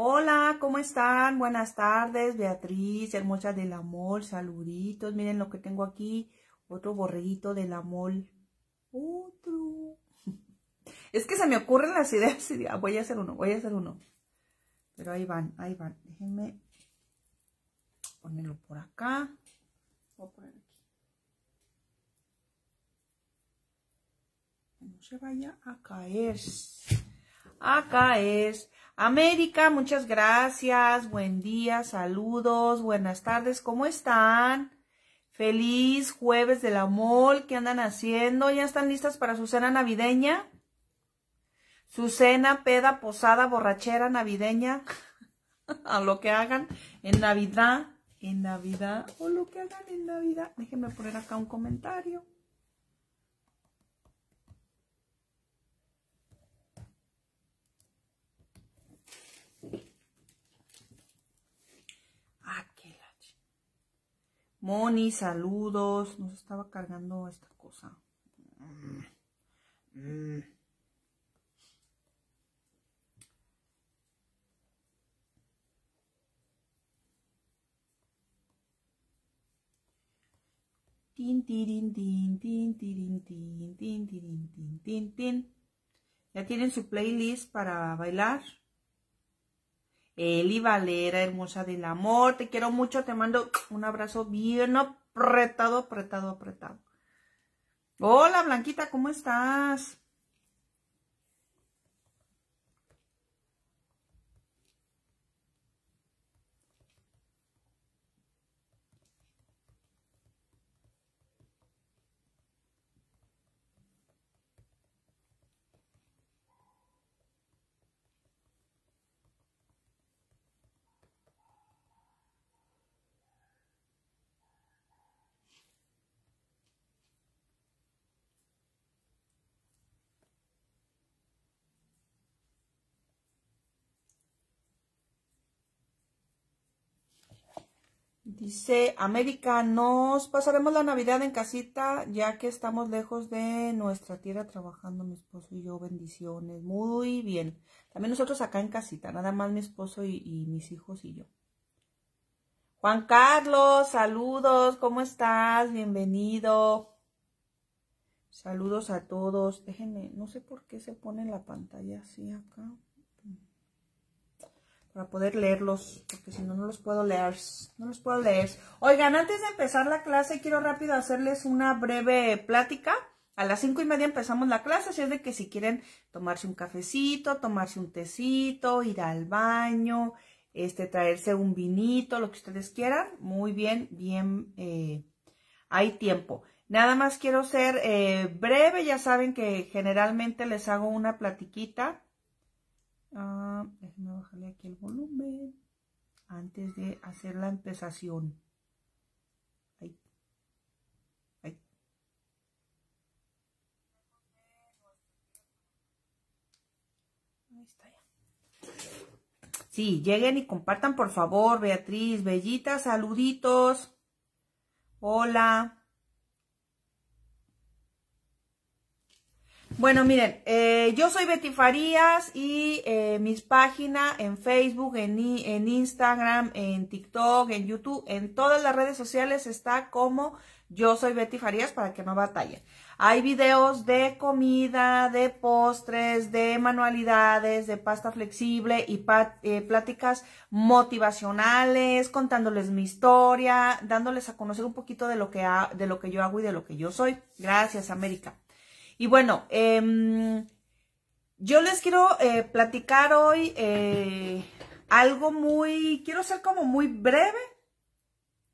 Hola, ¿cómo están? Buenas tardes, Beatriz, hermosa del amor, saluditos. Miren lo que tengo aquí, otro borreguito del amor. Otro. Es que se me ocurren las ideas ah, voy a hacer uno, voy a hacer uno. Pero ahí van, ahí van. Déjenme ponerlo por acá. Voy a poner aquí. No se vaya a caer. A caer. América, muchas gracias, buen día, saludos, buenas tardes, ¿cómo están? Feliz jueves del amor, ¿qué andan haciendo? ¿Ya están listas para su cena navideña? Su cena, peda, posada, borrachera navideña, a lo que hagan en Navidad, en Navidad, o lo que hagan en Navidad. Déjenme poner acá un comentario. Moni, saludos. Nos estaba cargando esta cosa. Mm. Mm. Tin, tin, tin, tin, tin, tin, tin. ¿Ya tienen su playlist para bailar? Eli Valera, hermosa del amor, te quiero mucho, te mando un abrazo bien apretado, apretado, apretado. Hola Blanquita, ¿cómo estás? Dice América, nos pasaremos la Navidad en casita ya que estamos lejos de nuestra tierra trabajando mi esposo y yo. Bendiciones. Muy bien. También nosotros acá en casita, nada más mi esposo y, y mis hijos y yo. Juan Carlos, saludos, ¿cómo estás? Bienvenido. Saludos a todos. Déjenme, no sé por qué se pone la pantalla así acá para poder leerlos, porque si no, no los puedo leer, no los puedo leer. Oigan, antes de empezar la clase, quiero rápido hacerles una breve plática. A las cinco y media empezamos la clase, así es de que si quieren tomarse un cafecito, tomarse un tecito, ir al baño, este, traerse un vinito, lo que ustedes quieran, muy bien, bien, eh, hay tiempo. Nada más quiero ser eh, breve, ya saben que generalmente les hago una platiquita Ah, déjenme bajarle aquí el volumen antes de hacer la empezación. Ahí. Ahí. Ahí está ya. Sí, lleguen y compartan por favor, Beatriz, Bellita, saluditos. Hola. Bueno, miren, eh, yo soy Betty Farías y eh, mis páginas en Facebook, en, Instagram, en TikTok, en YouTube, en todas las redes sociales está como yo soy Betty Farías para que no batallen. Hay videos de comida, de postres, de manualidades, de pasta flexible y eh, pláticas motivacionales, contándoles mi historia, dándoles a conocer un poquito de lo que, de lo que yo hago y de lo que yo soy. Gracias, América. Y bueno, em, yo les quiero eh, platicar hoy eh, algo muy, quiero ser como muy breve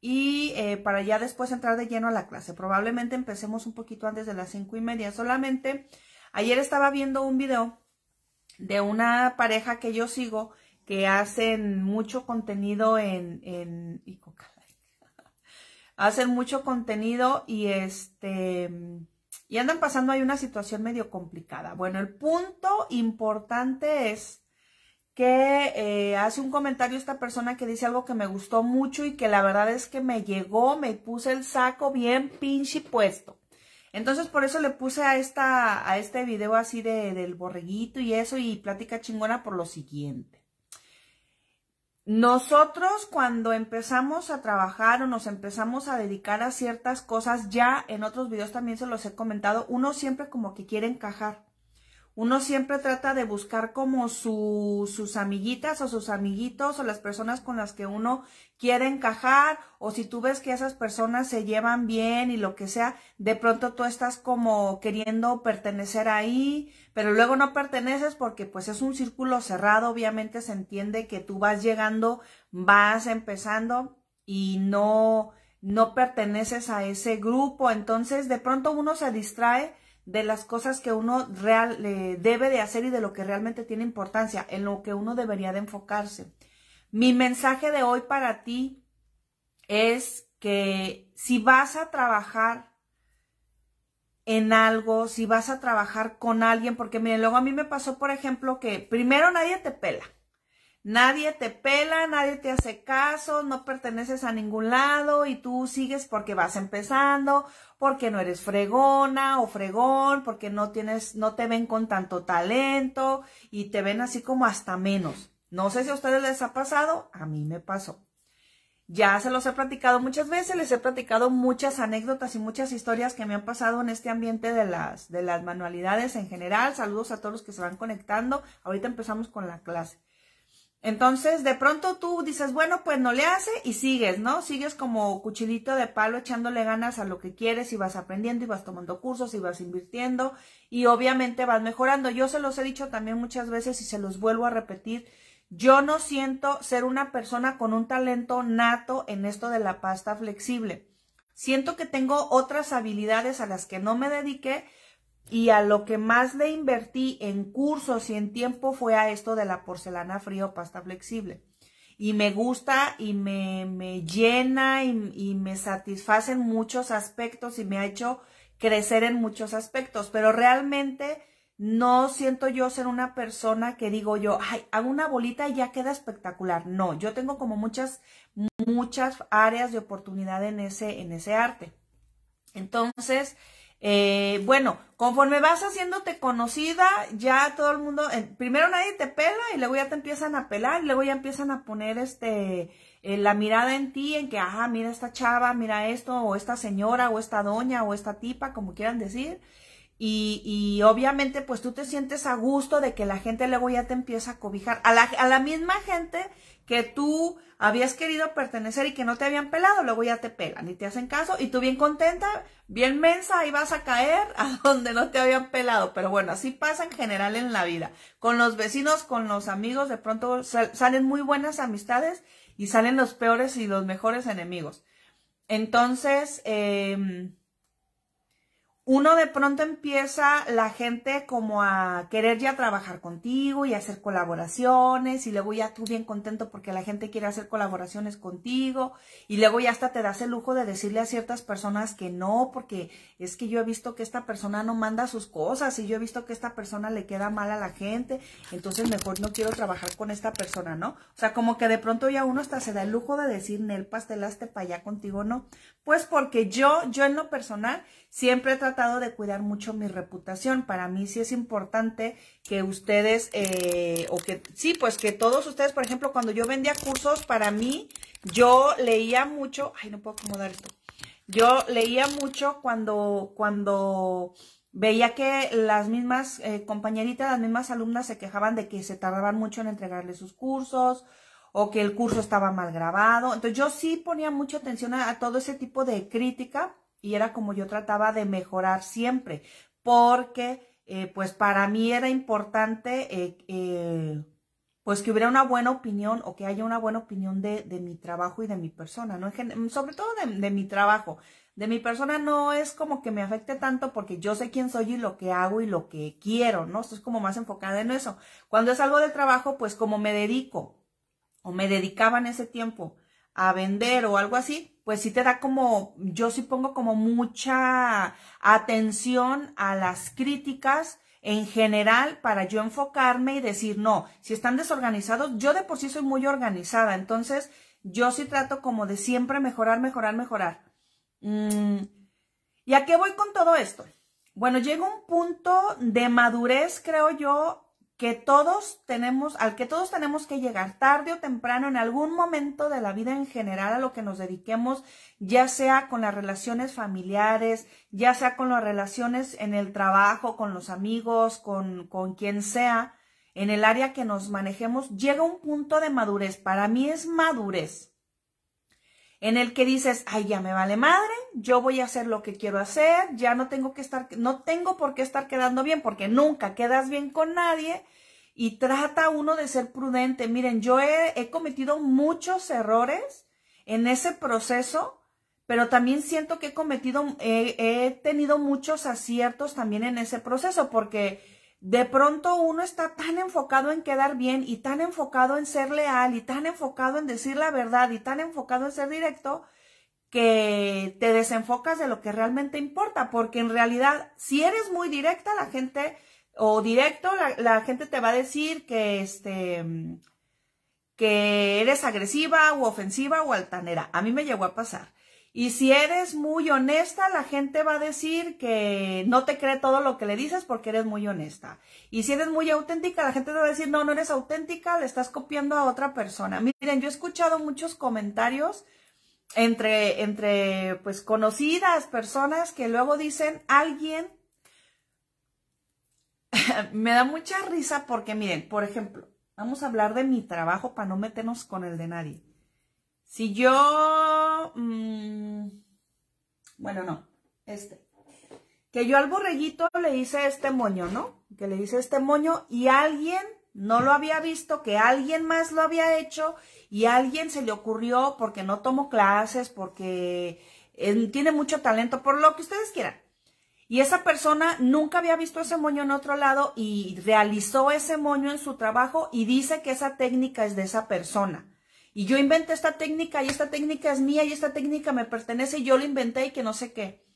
y eh, para ya después entrar de lleno a la clase. Probablemente empecemos un poquito antes de las cinco y media. Solamente ayer estaba viendo un video de una pareja que yo sigo que hacen mucho contenido en, hacen mucho contenido y este y andan pasando ahí una situación medio complicada. Bueno, el punto importante es que eh, hace un comentario esta persona que dice algo que me gustó mucho y que la verdad es que me llegó, me puse el saco bien pinche puesto. Entonces por eso le puse a, esta, a este video así de, del borreguito y eso y plática chingona por lo siguiente. Nosotros cuando empezamos a trabajar o nos empezamos a dedicar a ciertas cosas, ya en otros videos también se los he comentado, uno siempre como que quiere encajar. Uno siempre trata de buscar como sus amiguitas o sus amiguitos o las personas con las que uno quiere encajar o si tú ves que esas personas se llevan bien y lo que sea, de pronto tú estás como queriendo pertenecer ahí, pero luego no perteneces porque pues es un círculo cerrado, obviamente se entiende que tú vas llegando, vas empezando y no, no perteneces a ese grupo, entonces de pronto uno se distrae de las cosas que uno real, eh, debe de hacer y de lo que realmente tiene importancia, en lo que uno debería de enfocarse. Mi mensaje de hoy para ti es que si vas a trabajar en algo, si vas a trabajar con alguien, porque miren, luego a mí me pasó, por ejemplo, que primero nadie te pela. Nadie te pela, nadie te hace caso, no perteneces a ningún lado y tú sigues porque vas empezando, porque no eres fregona o fregón, porque no tienes, no te ven con tanto talento y te ven así como hasta menos. No sé si a ustedes les ha pasado, a mí me pasó. Ya se los he platicado muchas veces, les he platicado muchas anécdotas y muchas historias que me han pasado en este ambiente de las, de las manualidades en general. Saludos a todos los que se van conectando. Ahorita empezamos con la clase. Entonces, de pronto tú dices, bueno, pues no le hace y sigues, ¿no? Sigues como cuchillito de palo echándole ganas a lo que quieres y vas aprendiendo y vas tomando cursos y vas invirtiendo y obviamente vas mejorando. Yo se los he dicho también muchas veces y se los vuelvo a repetir. Yo no siento ser una persona con un talento nato en esto de la pasta flexible. Siento que tengo otras habilidades a las que no me dediqué, y a lo que más le invertí en cursos y en tiempo fue a esto de la porcelana fría o pasta flexible. Y me gusta y me, me llena y, me satisface en muchos aspectos y me ha hecho crecer en muchos aspectos, pero realmente no siento yo ser una persona que digo yo, ay, hago una bolita y ya queda espectacular. No, yo tengo como muchas, muchas áreas de oportunidad en ese, en ese arte. Entonces, eh, bueno, conforme vas haciéndote conocida, ya todo el mundo, eh, primero nadie te pela y luego ya te empiezan a pelar y luego ya empiezan a poner este eh, la mirada en ti, en que, ajá, mira esta chava, mira esto, o esta señora, o esta doña, o esta tipa, como quieran decir. Y, obviamente pues tú te sientes a gusto de que la gente luego ya te empieza a cobijar. A la, a la misma gente que tú habías querido pertenecer y que no te habían pelado, luego ya te pelan y te hacen caso y tú bien contenta, bien mensa, ahí vas a caer a donde no te habían pelado. Pero bueno, así pasa en general en la vida. Con los vecinos, con los amigos, de pronto salen muy buenas amistades y salen los peores y los mejores enemigos. Entonces, eh, uno de pronto empieza la gente como a querer ya trabajar contigo y hacer colaboraciones y luego ya tú bien contento porque la gente quiere hacer colaboraciones contigo y luego ya hasta te das el lujo de decirle a ciertas personas que no porque es que yo he visto que esta persona no manda sus cosas y yo he visto que esta persona le queda mal a la gente entonces mejor no quiero trabajar con esta persona, ¿no? O sea, como que de pronto ya uno hasta se da el lujo de decir Nel pastelaste para allá contigo, ¿no? Pues porque yo, yo en lo personal Siempre he tratado de cuidar mucho mi reputación. Para mí sí es importante que ustedes, eh, o que, sí, pues que todos ustedes, por ejemplo, cuando yo vendía cursos, para mí, yo leía mucho, ay, no puedo acomodar esto. Yo leía mucho cuando, cuando veía que las mismas eh, compañeritas, las mismas alumnas se quejaban de que se tardaban mucho en entregarle sus cursos, o que el curso estaba mal grabado. Entonces yo sí ponía mucha atención a, todo ese tipo de crítica y era como yo trataba de mejorar siempre, porque eh, pues para mí era importante eh, eh, pues que hubiera una buena opinión o que haya una buena opinión de, mi trabajo y de mi persona, ¿no? Mm, sobre todo de, mi trabajo. De mi persona no es como que me afecte tanto porque yo sé quién soy y lo que hago y lo que quiero, ¿no? es como más enfocada en eso. Cuando es algo del trabajo, pues como me dedico o me dedicaba en ese tiempo a vender o algo así, pues sí te da como, yo sí pongo como mucha atención a las críticas en general para yo enfocarme y decir, no, si están desorganizados, yo de por sí soy muy organizada, entonces yo sí trato como de siempre mejorar, mejorar, mejorar. Mm, ¿Y a qué voy con todo esto? Bueno, llega un punto de madurez, creo yo, que todos tenemos, al que todos tenemos que llegar tarde o temprano en algún momento de la vida en general a lo que nos dediquemos, ya sea con las relaciones familiares, ya sea con las relaciones en el trabajo, con los amigos, con, con quien sea, en el área que nos manejemos, llega un punto de madurez. Para mí es madurez en el que dices, ay, ya me vale madre, yo voy a hacer lo que quiero hacer, ya no tengo que estar, no tengo por qué estar quedando bien, porque nunca quedas bien con nadie y trata uno de ser prudente. Miren, yo he, cometido muchos errores en ese proceso, pero también siento que he cometido, he tenido muchos aciertos también en ese proceso, porque de pronto uno está tan enfocado en quedar bien y tan enfocado en ser leal y tan enfocado en decir la verdad y tan enfocado en ser directo que te desenfocas de lo que realmente importa, porque en realidad si eres muy directa la gente o directo la, gente te va a decir que este que eres agresiva o ofensiva o altanera. A mí me llegó a pasar. Y si eres muy honesta, la gente va a decir que no te cree todo lo que le dices porque eres muy honesta. Y si eres muy auténtica, la gente te va a decir, no, no eres auténtica, le estás copiando a otra persona. Miren, yo he escuchado muchos comentarios entre, entre pues conocidas personas que luego dicen, alguien, me da mucha risa porque miren, por ejemplo, vamos a hablar de mi trabajo para no meternos con el de nadie si yo... Mm, bueno, no, este. Que yo al borreguito le hice este moño, ¿no? Que le hice este moño y alguien no lo había visto, que alguien más lo había hecho y alguien se le ocurrió porque no tomó clases, porque eh, tiene mucho talento, por lo que ustedes quieran. Y esa persona nunca había visto ese moño en otro lado y realizó ese moño en su trabajo y dice que esa técnica es de esa persona. Y yo inventé esta técnica y esta técnica es mía y esta técnica me pertenece y yo lo inventé y que no sé qué.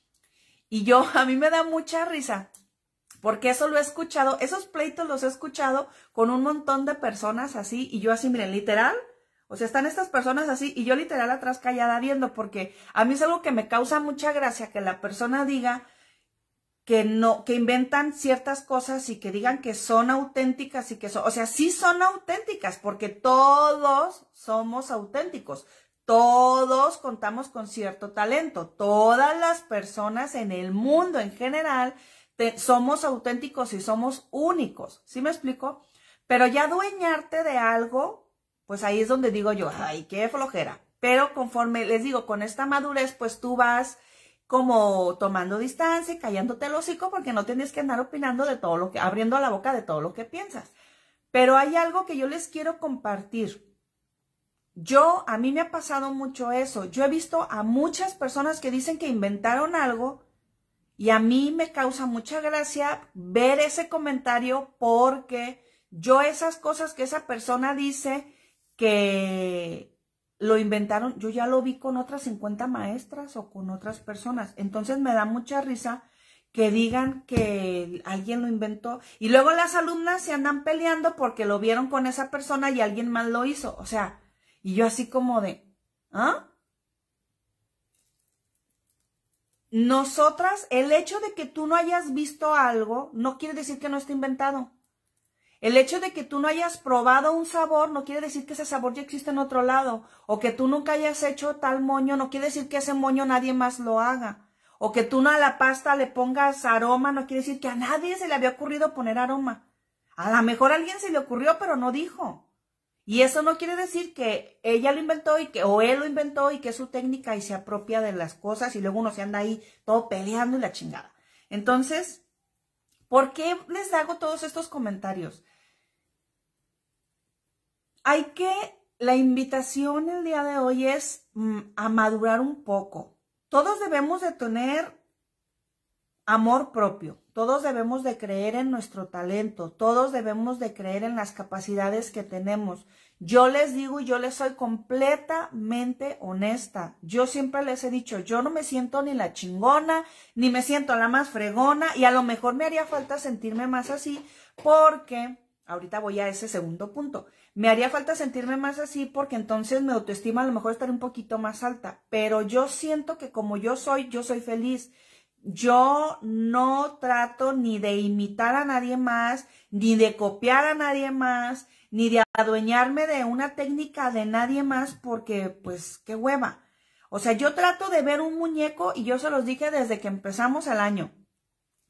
Y yo, a mí me da mucha risa, porque eso lo he escuchado, esos pleitos los he escuchado con un montón de personas así y yo así, miren, literal. O sea, están estas personas así y yo literal atrás callada viendo porque a mí es algo que me causa mucha gracia que la persona diga, que no, que inventan ciertas cosas y que digan que son auténticas y que son, o sea, sí son auténticas, porque todos somos auténticos, todos contamos con cierto talento, todas las personas en el mundo en general somos auténticos y somos únicos, ¿sí me explico? Pero ya dueñarte de algo, pues ahí es donde digo yo, ay, qué flojera. Pero conforme les digo, con esta madurez, pues tú vas como tomando distancia y callándote el hocico porque no tienes que andar opinando de todo lo que, abriendo la boca de todo lo que piensas. Pero hay algo que yo les quiero compartir. Yo, a mí me ha pasado mucho eso. Yo he visto a muchas personas que dicen que inventaron algo y a mí me causa mucha gracia ver ese comentario porque yo esas cosas que esa persona dice que, lo inventaron, yo ya lo vi con otras 50 maestras o con otras personas. Entonces me da mucha risa que digan que alguien lo inventó y luego las alumnas se andan peleando porque lo vieron con esa persona y alguien mal lo hizo. O sea, y yo así como de, ¿ah? Nosotras, el hecho de que tú no hayas visto algo no quiere decir que no esté inventado. El hecho de que tú no hayas probado un sabor no quiere decir que ese sabor ya existe en otro lado, o que tú nunca hayas hecho tal moño, no quiere decir que ese moño nadie más lo haga, o que tú no a la pasta le pongas aroma, no quiere decir que a nadie se le había ocurrido poner aroma. A lo mejor a alguien se le ocurrió, pero no dijo. Y eso no quiere decir que ella lo inventó y que, o él lo inventó y que es su técnica y se apropia de las cosas y luego uno se anda ahí todo peleando y la chingada. Entonces, ¿Por qué les hago todos estos comentarios? Hay que, la invitación el día de hoy es mm, a madurar un poco. Todos debemos de tener amor propio, todos debemos de creer en nuestro talento, todos debemos de creer en las capacidades que tenemos. Yo les digo y yo les soy completamente honesta. Yo siempre les he dicho, yo no me siento ni la chingona, ni me siento la más fregona, y a lo mejor me haría falta sentirme más así, porque, ahorita voy a ese segundo punto, me haría falta sentirme más así porque entonces mi autoestima a lo mejor estaría un poquito más alta, pero yo siento que como yo soy, yo soy feliz. Yo no trato ni de imitar a nadie más, ni de copiar a nadie más, ni de adueñarme de una técnica de nadie más porque, pues, qué hueva. O sea, yo trato de ver un muñeco y yo se los dije desde que empezamos el año.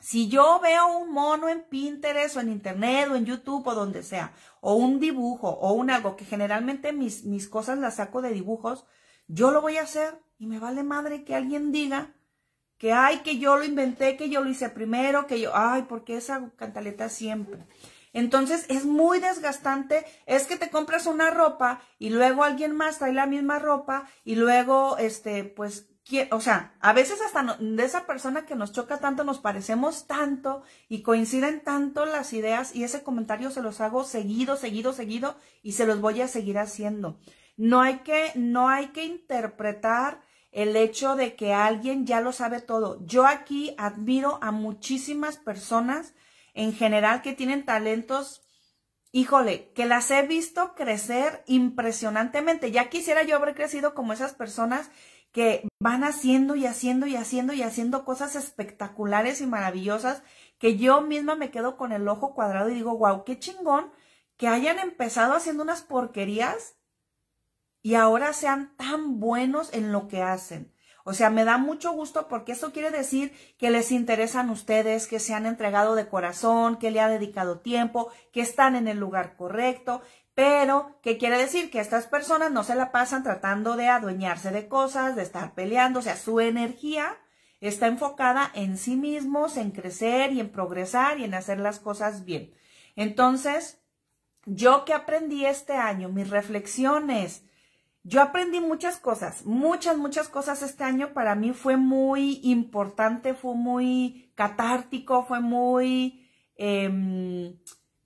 Si yo veo un mono en Pinterest o en Internet o en YouTube o donde sea, o un dibujo o un algo, que generalmente mis, mis cosas las saco de dibujos, yo lo voy a hacer y me vale madre que alguien diga que, ay, que yo lo inventé, que yo lo hice primero, que yo, ay, porque esa cantaleta siempre. Entonces es muy desgastante, es que te compras una ropa y luego alguien más trae la misma ropa y luego, este, pues, o sea, a veces hasta de esa persona que nos choca tanto nos parecemos tanto y coinciden tanto las ideas y ese comentario se los hago seguido, seguido, seguido y se los voy a seguir haciendo. No hay que, no hay que interpretar el hecho de que alguien ya lo sabe todo. Yo aquí admiro a muchísimas personas en general que tienen talentos, híjole, que las he visto crecer impresionantemente. Ya quisiera yo haber crecido como esas personas que van haciendo y haciendo y haciendo y haciendo cosas espectaculares y maravillosas que yo misma me quedo con el ojo cuadrado y digo, wow, qué chingón que hayan empezado haciendo unas porquerías y ahora sean tan buenos en lo que hacen. O sea, me da mucho gusto porque eso quiere decir que les interesan ustedes, que se han entregado de corazón, que le ha dedicado tiempo, que están en el lugar correcto. Pero, ¿qué quiere decir? Que estas personas no se la pasan tratando de adueñarse de cosas, de estar peleando. O sea, su energía está enfocada en sí mismos, en crecer y en progresar y en hacer las cosas bien. Entonces, yo que aprendí este año, mis reflexiones, yo aprendí muchas cosas, muchas, muchas cosas este año. Para mí fue muy importante, fue muy catártico, fue muy em,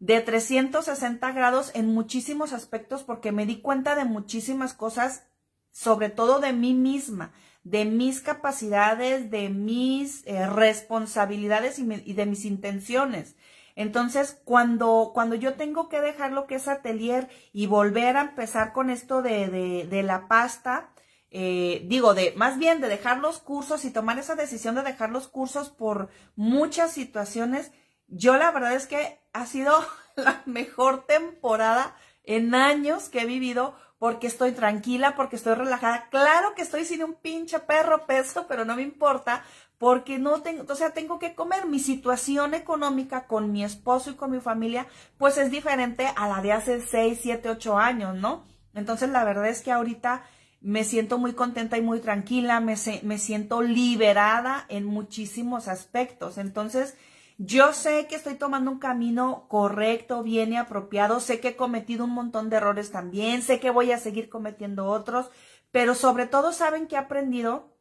de de 360 grados en muchísimos aspectos porque me di cuenta de muchísimas cosas, sobre todo de mí misma, de mis capacidades, de mis eh, responsabilidades y de mis intenciones. Entonces, cuando, cuando yo tengo que dejar lo que es atelier y volver a empezar con esto de, de, la pasta, eh, digo, de más bien de dejar los cursos y tomar esa decisión de dejar los cursos por muchas situaciones, yo la verdad es que ha sido la mejor temporada en años que he vivido porque estoy tranquila, porque estoy relajada. Claro que estoy sin un pinche perro peso, pero no me importa, porque no tengo, o sea, tengo que comer. Mi situación económica con mi esposo y con mi familia, pues es diferente a la de hace seis siete ocho años, ¿no? Entonces, la verdad es que ahorita me siento muy contenta y muy tranquila, me, me siento liberada en muchísimos aspectos. Entonces, yo sé que estoy tomando un camino correcto, bien y apropiado, sé que he cometido un montón de errores también, sé que voy a seguir cometiendo otros, pero sobre todo saben que he aprendido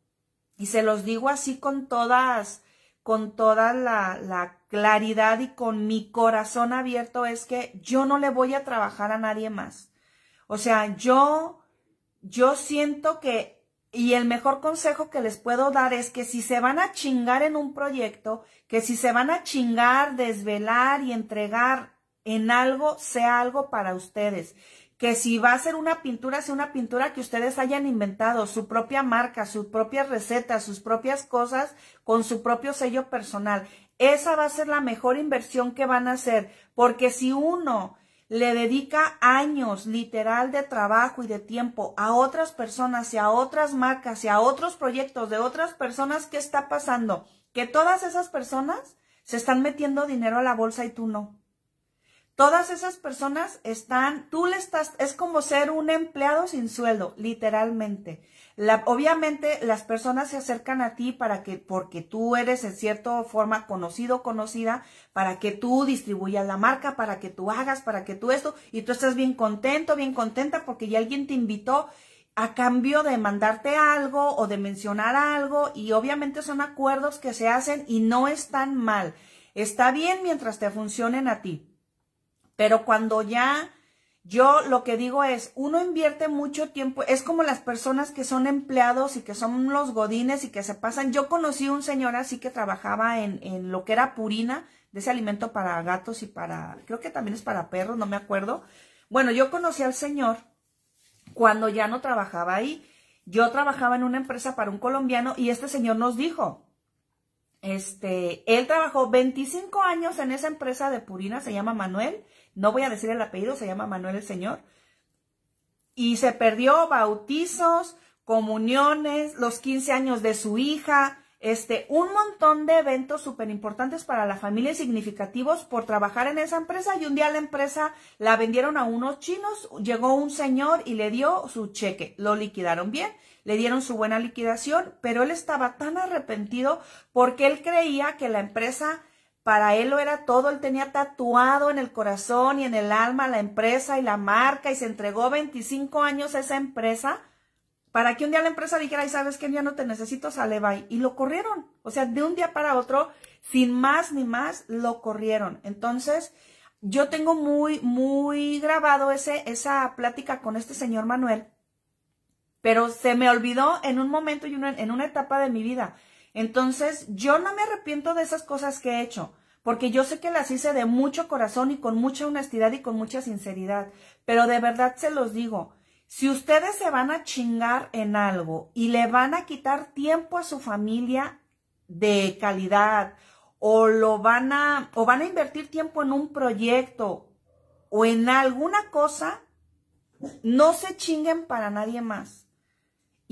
y se los digo así con todas, con toda la, la, claridad y con mi corazón abierto, es que yo no le voy a trabajar a nadie más. O sea, yo, yo siento que, y el mejor consejo que les puedo dar es que si se van a chingar en un proyecto, que si se van a chingar, desvelar y entregar en algo, sea algo para ustedes que si va a ser una pintura, sea una pintura que ustedes hayan inventado, su propia marca, sus propias recetas, sus propias cosas, con su propio sello personal. Esa va a ser la mejor inversión que van a hacer, porque si uno le dedica años literal de trabajo y de tiempo a otras personas y a otras marcas y a otros proyectos de otras personas, ¿qué está pasando? Que todas esas personas se están metiendo dinero a la bolsa y tú no. Todas esas personas están, tú le estás, es como ser un empleado sin sueldo, literalmente. obviamente las personas se acercan a ti para que, porque tú eres en cierta forma conocido conocida, para que tú distribuyas la marca, para que tú hagas, para que tú esto, y tú estás bien contento, bien contenta porque ya alguien te invitó a cambio de mandarte algo o de mencionar algo, y obviamente son acuerdos que se hacen y no están mal. Está bien mientras te funcionen a ti. Pero cuando ya, yo lo que digo es, uno invierte mucho tiempo, es como las personas que son empleados y que son los godines y que se pasan. Yo conocí un señor así que trabajaba en, lo que era purina, de ese alimento para gatos y para, creo que también es para perros, no me acuerdo. Bueno, yo conocí al señor cuando ya no trabajaba ahí. Yo trabajaba en una empresa para un colombiano y este señor nos dijo, este, él trabajó 25 años en esa empresa de Purina, se llama Manuel, no voy a decir el apellido, se llama Manuel el Señor. Y se perdió bautizos, comuniones, los 15 años de su hija, este, un montón de eventos súper importantes para la familia y significativos por trabajar en esa empresa y un día la empresa la vendieron a unos chinos, llegó un señor y le dio su cheque, lo liquidaron bien, le dieron su buena liquidación, pero él estaba tan arrepentido porque él creía que la empresa para él lo era todo, él tenía tatuado en el corazón y en el alma la empresa y la marca y se entregó 25 años a esa empresa para que un día la empresa dijera, y sabes que ya no te necesito, sale bye. Y lo corrieron, o sea, de un día para otro, sin más ni más, lo corrieron. Entonces, yo tengo muy, muy grabado ese, esa plática con este señor Manuel, pero se me olvidó en un momento y en una etapa de mi vida. Entonces, yo no me arrepiento de esas cosas que he hecho, porque yo sé que las hice de mucho corazón y con mucha honestidad y con mucha sinceridad, pero de verdad se los digo, si ustedes se van a chingar en algo y le van a quitar tiempo a su familia de calidad o lo van a o van a invertir tiempo en un proyecto o en alguna cosa, no se chinguen para nadie más.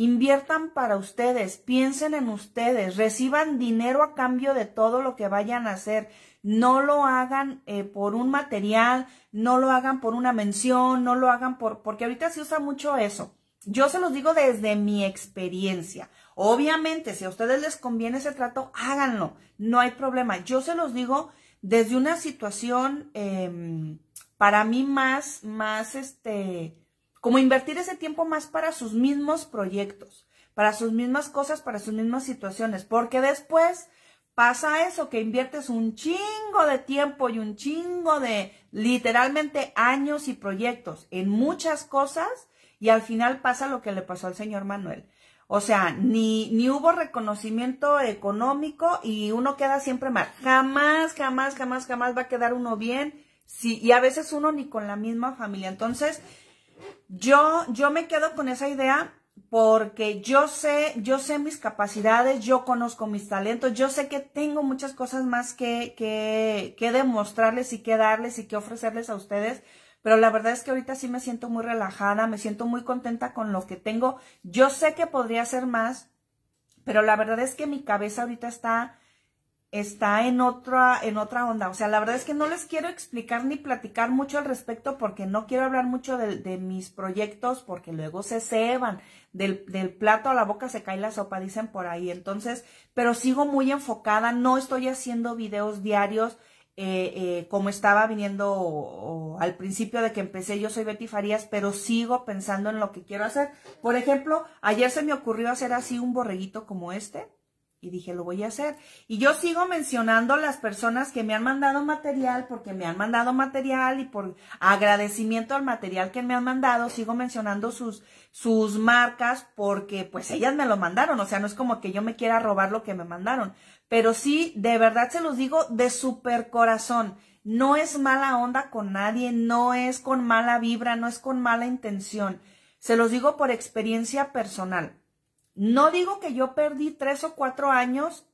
Inviertan para ustedes, piensen en ustedes, reciban dinero a cambio de todo lo que vayan a hacer. No lo hagan eh, por un material, no lo hagan por una mención, no lo hagan por, porque ahorita se usa mucho eso. Yo se los digo desde mi experiencia. Obviamente, si a ustedes les conviene ese trato, háganlo, no hay problema. Yo se los digo desde una situación em, para mí más, más este, como invertir ese tiempo más para sus mismos proyectos, para sus mismas cosas, para sus mismas situaciones, porque después pasa eso, que inviertes un chingo de tiempo y un chingo de literalmente años y proyectos en muchas cosas y al final pasa lo que le pasó al señor Manuel. O sea, ni, ni hubo reconocimiento económico y uno queda siempre mal. Jamás, jamás, jamás, jamás va a quedar uno bien. Sí, y a veces uno ni con la misma familia. Entonces, yo, yo me quedo con esa idea porque yo sé, yo sé mis capacidades, yo conozco mis talentos, yo sé que tengo muchas cosas más que, que, que demostrarles y que darles y que ofrecerles a ustedes pero la verdad es que ahorita sí me siento muy relajada, me siento muy contenta con lo que tengo. Yo sé que podría ser más, pero la verdad es que mi cabeza ahorita está está en otra, en otra onda. O sea, la verdad es que no les quiero explicar ni platicar mucho al respecto porque no quiero hablar mucho de, mis proyectos porque luego se ceban. Del, del, plato a la boca se cae la sopa, dicen por ahí. Entonces, pero sigo muy enfocada, no estoy haciendo videos diarios. Eh, eh, como estaba viniendo al principio de que empecé, yo soy Betty Farías, pero sigo pensando en lo que quiero hacer. Por ejemplo, ayer se me ocurrió hacer así un borreguito como este y dije, lo voy a hacer. Y yo sigo mencionando las personas que me han mandado material, porque me han mandado material y por agradecimiento al material que me han mandado, sigo mencionando sus, sus marcas, porque pues ellas me lo mandaron. O sea, no es como que yo me quiera robar lo que me mandaron. Pero sí, de verdad se los digo de super corazón. No es mala onda con nadie, no es con mala vibra, no es con mala intención. Se los digo por experiencia personal. No digo que yo perdí tres o cuatro años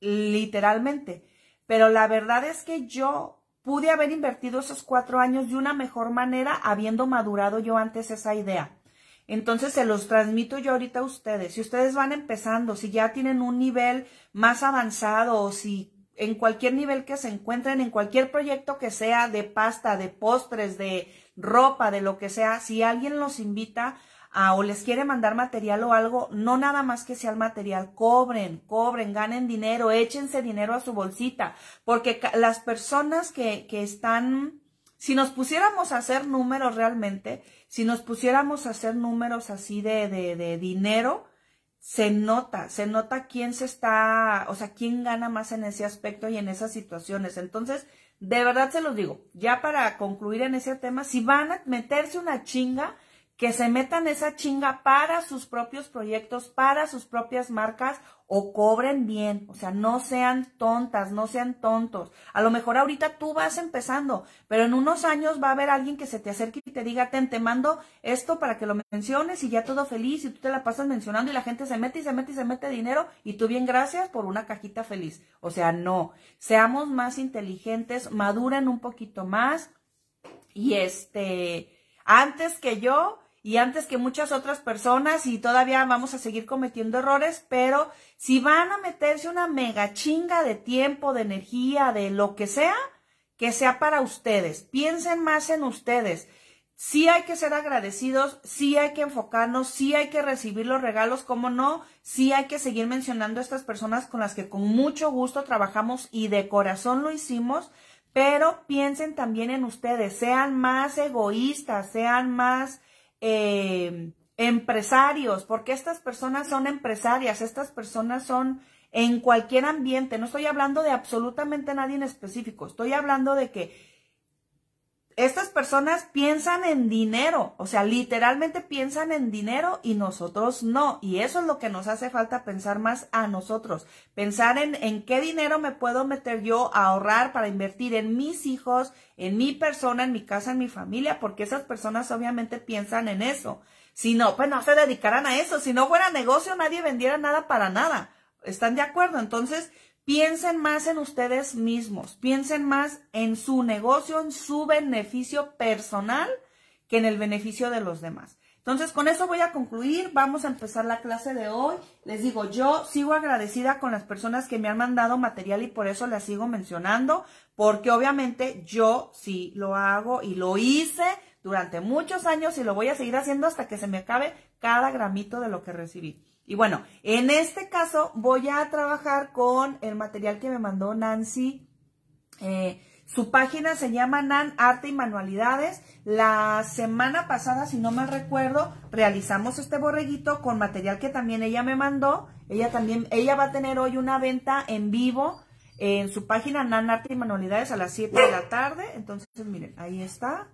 literalmente, pero la verdad es que yo pude haber invertido esos cuatro años de una mejor manera habiendo madurado yo antes esa idea. Entonces se los transmito yo ahorita a ustedes. Si ustedes van empezando, si ya tienen un nivel más avanzado o si en cualquier nivel que se encuentren, en cualquier proyecto que sea de pasta, de postres, de ropa, de lo que sea, si alguien los invita o les quiere mandar material o algo, no nada más que sea el material, cobren, cobren, ganen dinero, échense dinero a su bolsita, porque las personas que, que están, si nos pusiéramos a hacer números realmente, si nos pusiéramos a hacer números así de, de, de dinero, se nota, se nota quién se está, o sea, quién gana más en ese aspecto y en esas situaciones. Entonces, de verdad se los digo, ya para concluir en ese tema, si van a meterse una chinga, que se metan esa chinga para sus propios proyectos, para sus propias marcas o cobren bien, o sea, no sean tontas, no sean tontos. A lo mejor ahorita tú vas empezando, pero en unos años va a haber alguien que se te acerque y te diga, te mando esto para que lo menciones y ya todo feliz y tú te la pasas mencionando y la gente se mete y se mete y se mete dinero y tú bien gracias por una cajita feliz. O sea, no, seamos más inteligentes, maduren un poquito más y este, antes que yo, y antes que muchas otras personas y todavía vamos a seguir cometiendo errores, pero si van a meterse una mega chinga de tiempo, de energía, de lo que sea, que sea para ustedes. Piensen más en ustedes. Sí hay que ser agradecidos, sí hay que enfocarnos, sí hay que recibir los regalos, cómo no, sí hay que seguir mencionando a estas personas con las que con mucho gusto trabajamos y de corazón lo hicimos, pero piensen también en ustedes, sean más egoístas, sean más Em, empresarios, porque estas personas son empresarias, estas personas son en cualquier ambiente, no estoy hablando de absolutamente nadie en específico, estoy hablando de que estas personas piensan en dinero, o sea, literalmente piensan en dinero y nosotros no. Y eso es lo que nos hace falta pensar más a nosotros. Pensar en, en qué dinero me puedo meter yo a ahorrar para invertir en mis hijos, en mi persona, en mi casa, en mi familia, porque esas personas obviamente piensan en eso. Si no, pues no se dedicarán a eso. Si no fuera negocio, nadie vendiera nada para nada. ¿Están de acuerdo? Entonces, Piensen más en ustedes mismos, piensen más en su negocio, en su beneficio personal que en el beneficio de los demás. Entonces, con eso voy a concluir. Vamos a empezar la clase de hoy. Les digo, yo sigo agradecida con las personas que me han mandado material y por eso las sigo mencionando, porque obviamente yo sí lo hago y lo hice durante muchos años y lo voy a seguir haciendo hasta que se me acabe cada gramito de lo que recibí. Y bueno, en este caso voy a trabajar con el material que me mandó Nancy. Eh, su página se llama Nan Arte y Manualidades. La semana pasada, si no me recuerdo, realizamos este borreguito con material que también ella me mandó. Ella también, ella va a tener hoy una venta en vivo en su página Nan Arte y Manualidades a las 7 de la tarde. Entonces, miren, ahí está.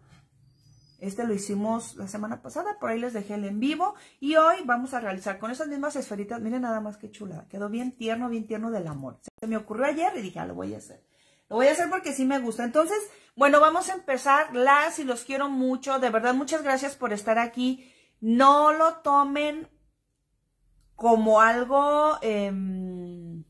Este lo hicimos la semana pasada, por ahí les dejé el en vivo. Y hoy vamos a realizar con esas mismas esferitas. Miren nada más qué chula, Quedó bien tierno, bien tierno del amor. Se me ocurrió ayer y dije, ah, lo voy a hacer. Lo voy a hacer porque sí me gusta. Entonces, bueno, vamos a empezar. Las y los quiero mucho. De verdad, muchas gracias por estar aquí. No lo tomen como algo em,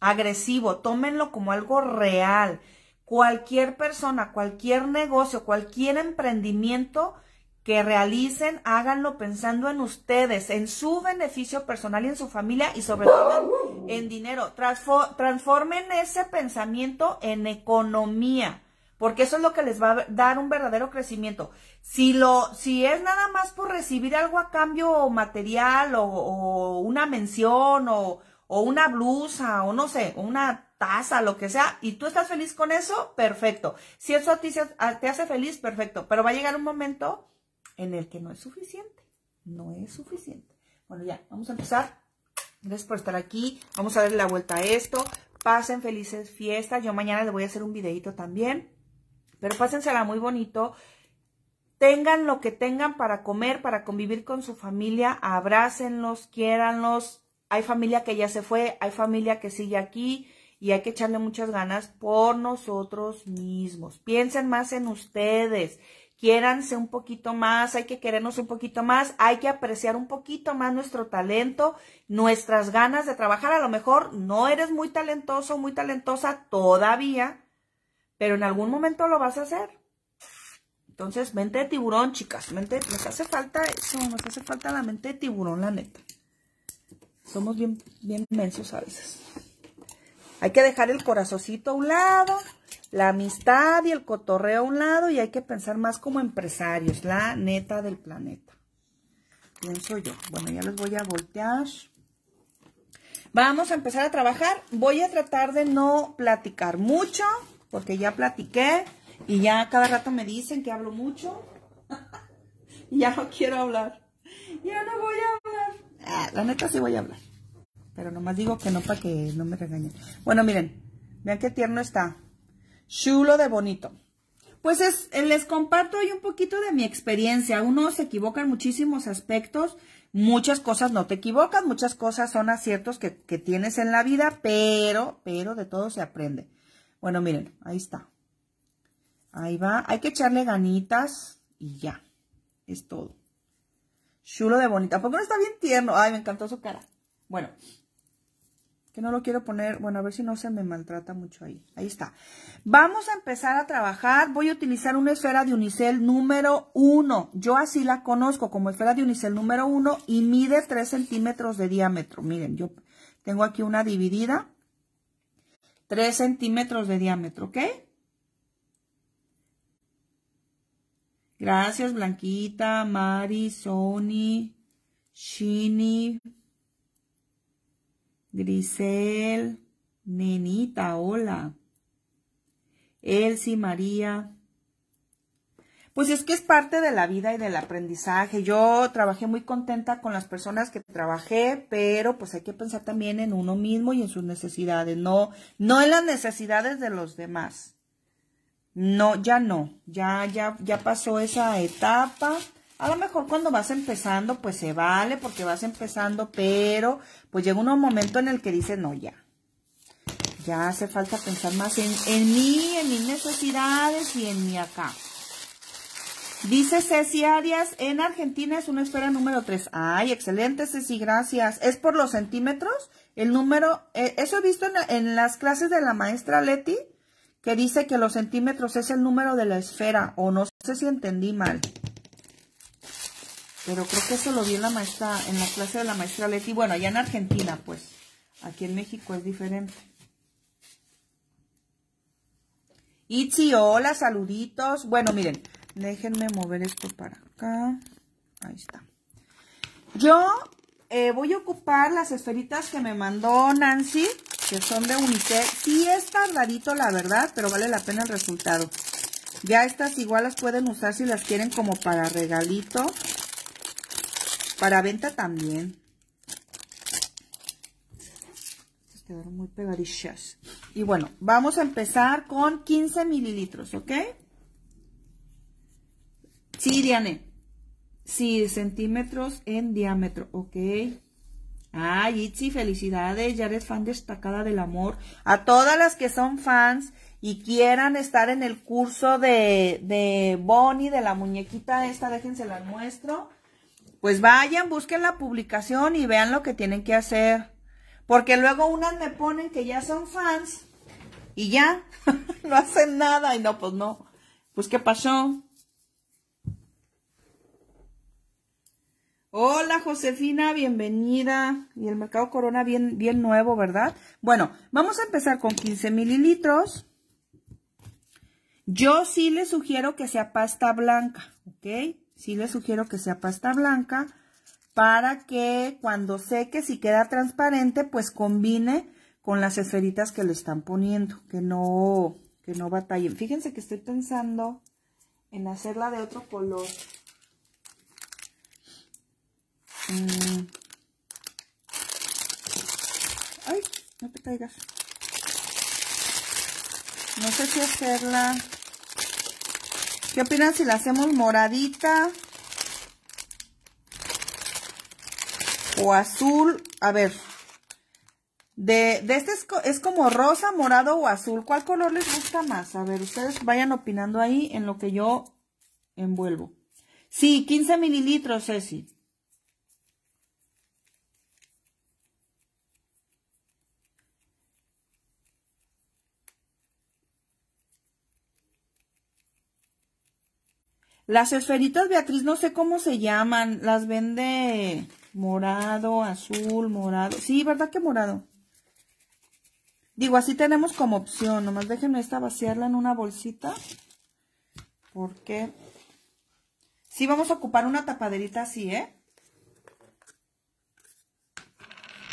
agresivo. Tómenlo como algo real cualquier persona, cualquier negocio, cualquier emprendimiento que realicen, háganlo pensando en ustedes, en su beneficio personal y en su familia y sobre todo en dinero. Transformen ese pensamiento en economía, porque eso es lo que les va a dar un verdadero crecimiento. Si lo, si es nada más por recibir algo a cambio material o una mención o o una blusa, o no sé, o una taza, lo que sea, y tú estás feliz con eso, perfecto. Si eso a ti te hace feliz, perfecto. Pero va a llegar un momento en el que no es suficiente. No es suficiente. Bueno, ya, vamos a empezar. Gracias por estar aquí. Vamos a darle la vuelta a esto. Pasen felices fiestas. Yo mañana les voy a hacer un videito también. Pero pásensela muy bonito. Tengan lo que tengan para comer, para convivir con su familia. Abrácenlos, quiéranlos, hay familia que ya se fue, hay familia que sigue aquí y hay que echarle muchas ganas por nosotros mismos. Piensen más en ustedes, quiéranse un poquito más, hay que querernos un poquito más, hay que apreciar un poquito más nuestro talento, nuestras ganas de trabajar. A lo mejor no eres muy talentoso, muy talentosa todavía, pero en algún momento lo vas a hacer. Entonces, mente de tiburón, chicas, mente, nos hace falta eso, nos hace falta la mente de tiburón, la neta. Somos bien, bien mensos a veces. Hay que dejar el corazoncito a un lado, la amistad y el cotorreo a un lado y hay que pensar más como empresarios, la neta del planeta. Pienso yo. Bueno, ya les voy a voltear. Vamos a empezar a trabajar. Voy a tratar de no platicar mucho, porque ya platiqué y ya cada rato me dicen que hablo mucho. ya no quiero hablar. Ya no voy a hablar. Ah, la neta sí voy a hablar. Pero nomás digo que no para que no me regañen. Bueno, miren. Vean qué tierno está. Chulo de bonito. Pues es, eh, les comparto hoy un poquito de mi experiencia. Uno se equivoca en muchísimos aspectos. Muchas cosas no te equivocan. Muchas cosas son aciertos que tienes en la vida. Pero, pero de todo se aprende. Bueno, miren. Ahí está. Ahí va. Hay que echarle ganitas y ya. Es todo. Chulo de bonita. porque no está bien tierno? Ay, me encantó su cara. Bueno. Que no lo quiero poner. Bueno, a ver si no se me maltrata mucho ahí. Ahí está. Vamos a empezar a trabajar. Voy a utilizar una esfera de unicel número uno. Yo así la conozco como esfera de unicel número uno y mide 3 centímetros de diámetro. Miren, yo tengo aquí una dividida. 3 centímetros de diámetro, ¿ok? Gracias, Blanquita, Mari, Sony, Shini, Grisel, Nenita, hola. Elsie, María. Pues es que es parte de la vida y del aprendizaje. Yo trabajé muy contenta con las personas que trabajé, pero pues hay que pensar también en uno mismo y en sus necesidades, no, no en las necesidades de los demás. No, ya no. Ya, ya, ya pasó esa etapa. A lo mejor cuando vas empezando, pues se vale porque vas empezando, pero pues llega un momento en el que dices, no, ya. Ya hace falta pensar más en, mí, en mis necesidades y en mi acá. Dice Ceci Arias, en Argentina es una historia número 3. Ay, excelente Ceci, gracias. ¿Es por los centímetros? El número, eh, eso he visto en, en las clases de la maestra Leti que dice que los centímetros es el número de la esfera, o no sé si entendí mal. Pero creo que eso lo vi en la maestra, en la clase de la maestra Leti. Bueno, allá en Argentina, pues. Aquí en México es diferente. Itzi, hola, saluditos. Bueno, miren, déjenme mover esto para acá. Ahí está. Yo eh, voy a ocupar las esferitas que me mandó Nancy que son de unisex. Sí es tardadito, la verdad, pero vale la pena el resultado. Ya estas igual las pueden usar si las quieren como para regalito. Para venta también. Estas quedaron muy pegadillas. Y bueno, vamos a empezar con 15 mililitros, ¿ok? Sí, Diane. Sí, centímetros en diámetro, ok. Ay, Itzy, felicidades. Ya eres fan destacada del amor. A todas las que son fans y quieran estar en el curso de, de Bonnie, de la muñequita esta, déjense la muestro. Pues vayan, busquen la publicación y vean lo que tienen que hacer. Porque luego unas me ponen que ya son fans y ya no hacen nada. Y no, pues no. Pues qué pasó. Hola Josefina, bienvenida. Y el mercado Corona bien, bien nuevo, ¿verdad? Bueno, vamos a empezar con 15 mililitros. Yo sí le sugiero que sea pasta blanca, ¿ok? Sí le sugiero que sea pasta blanca para que cuando seque, si queda transparente, pues combine con las esferitas que le están poniendo, que no, que no batallen. Fíjense que estoy pensando en hacerla de otro color. Mm. Ay, no te caigas. No sé si hacerla. ¿Qué opinan si la hacemos moradita? O azul. A ver. De, este es, es, como rosa, morado o azul. ¿Cuál color les gusta más? A ver, ustedes vayan opinando ahí en lo que yo envuelvo. Sí, 15 mililitros, Ceci. Las esferitas, Beatriz, no sé cómo se llaman. Las vende morado, azul, morado. Sí, ¿verdad que morado? Digo, así tenemos como opción. Nomás déjenme esta vaciarla en una bolsita. Porque sí vamos a ocupar una tapaderita así, ¿eh?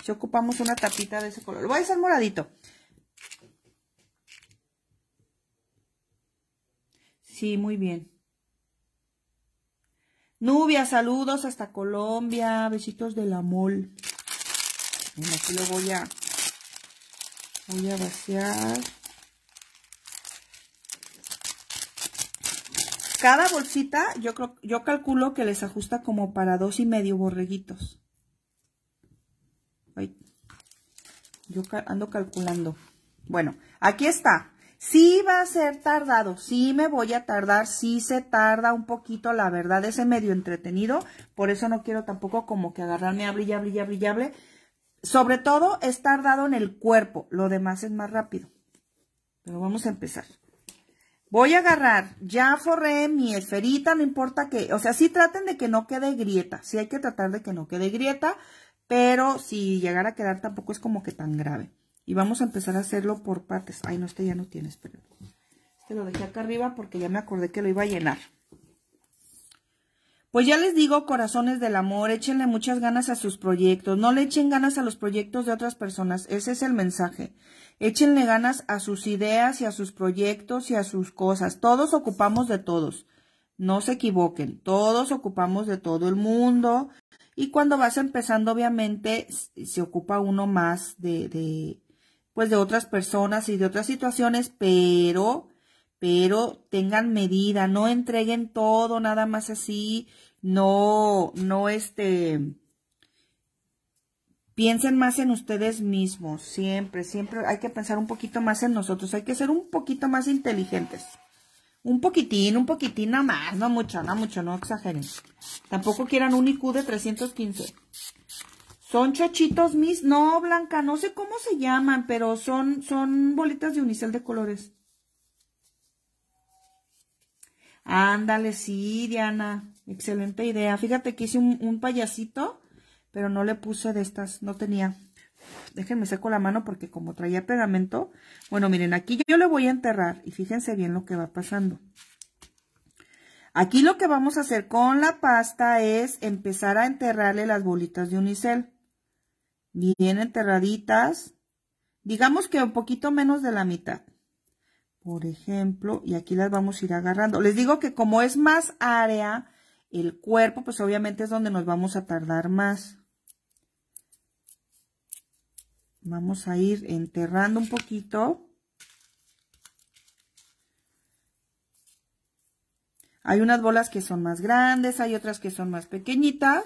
Si ocupamos una tapita de ese color. voy a hacer moradito. Sí, muy bien. Nubia, saludos hasta Colombia. Besitos de la mol. aquí lo voy a... Voy a vaciar. Cada bolsita, yo, creo, yo calculo que les ajusta como para dos y medio borreguitos. Ay, yo ando calculando. Bueno, aquí está. Sí va a ser tardado, sí me voy a tardar, sí se tarda un poquito, la verdad, ese medio entretenido, por eso no quiero tampoco como que agarrarme a brilla, brilla, brillable. Sobre todo es tardado en el cuerpo, lo demás es más rápido. Pero vamos a empezar. Voy a agarrar, ya forré mi esferita, no importa que, o sea, sí traten de que no quede grieta, sí hay que tratar de que no quede grieta, pero si llegara a quedar tampoco es como que tan grave. Y vamos a empezar a hacerlo por partes. Ay, no, este ya no tienes, pero Este lo dejé acá arriba porque ya me acordé que lo iba a llenar. Pues ya les digo, corazones del amor, échenle muchas ganas a sus proyectos, no le echen ganas a los proyectos de otras personas, ese es el mensaje. Échenle ganas a sus ideas y a sus proyectos y a sus cosas. Todos ocupamos de todos. No se equivoquen, todos ocupamos de todo el mundo. Y cuando vas empezando, obviamente, se ocupa uno más de, pues de otras personas y de otras situaciones, pero, pero tengan medida, no entreguen todo nada más así, no, no este, piensen más en ustedes mismos, siempre, siempre hay que pensar un poquito más en nosotros, hay que ser un poquito más inteligentes. Un poquitín, un poquitín nada más, no mucho, no mucho, no exageren. Tampoco quieran un IQ de 315. Son chochitos mis, no, Blanca, no sé cómo se llaman, pero son, son bolitas de unicel de colores. Ándale, sí, Diana, excelente idea. Fíjate que hice un, un payasito, pero no le puse de estas, no tenía. Déjenme seco la mano porque como traía pegamento, bueno, miren, aquí yo le voy a enterrar y fíjense bien lo que va pasando. Aquí lo que vamos a hacer con la pasta es empezar a enterrarle las bolitas de unicel bien enterraditas, digamos que un poquito menos de la mitad. Por ejemplo, y aquí las vamos a ir agarrando. Les digo que como es más área el cuerpo, pues obviamente es donde nos vamos a tardar más. Vamos a ir enterrando un poquito. Hay unas bolas que son más grandes, hay otras que son más pequeñitas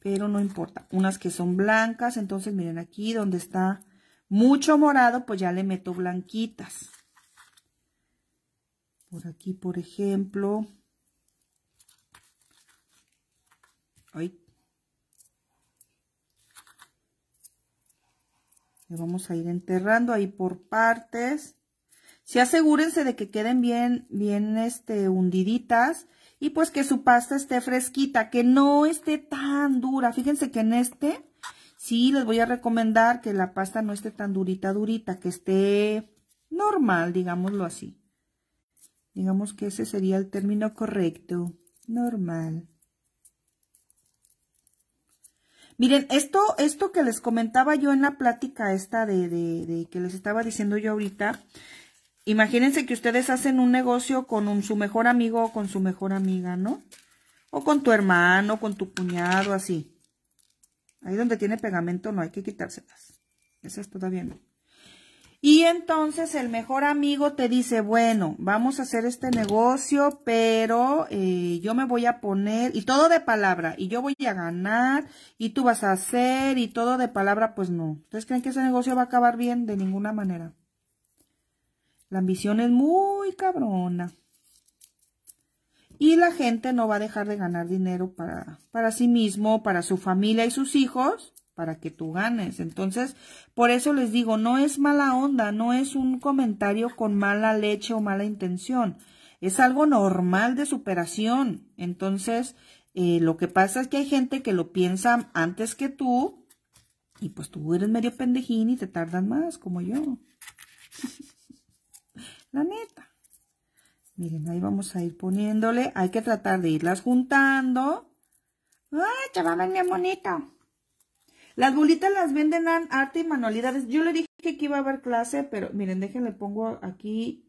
pero no importa. Unas que son blancas, entonces miren aquí donde está mucho morado, pues ya le meto blanquitas. Por aquí, por ejemplo. Le vamos a ir enterrando ahí por partes. Si asegúrense de que queden bien, bien este, hundiditas y pues que su pasta esté fresquita, que no esté tan dura. Fíjense que en este sí les voy a recomendar que la pasta no esté tan durita, durita, que esté normal, digámoslo así. Digamos que ese sería el término correcto, normal. Miren, esto, esto que les comentaba yo en la plática esta de, de, que les estaba diciendo yo ahorita, Imagínense que ustedes hacen un negocio con un, su mejor amigo o con su mejor amiga, ¿no? O con tu hermano, con tu cuñado, así. Ahí donde tiene pegamento no hay que quitárselas. Esas todavía no. Y entonces el mejor amigo te dice, bueno, vamos a hacer este negocio, pero eh, yo me voy a poner, y todo de palabra, y yo voy a ganar, y tú vas a hacer, y todo de palabra, pues no. ¿Ustedes creen que ese negocio va a acabar bien? De ninguna manera. La ambición es muy cabrona. Y la gente no va a dejar de ganar dinero para, para sí mismo, para su familia y sus hijos, para que tú ganes. Entonces, por eso les digo, no es mala onda, no es un comentario con mala leche o mala intención. Es algo normal de superación. Entonces, eh, lo que pasa es que hay gente que lo piensa antes que tú y pues tú eres medio pendejín y te tardan más, como yo. la neta. Miren, ahí vamos a ir poniéndole. Hay que tratar de irlas juntando. ¡Ah, chaval, mi bonito! Las bolitas las venden en arte y manualidades. Yo le dije que iba a haber clase, pero miren, déjenle pongo aquí.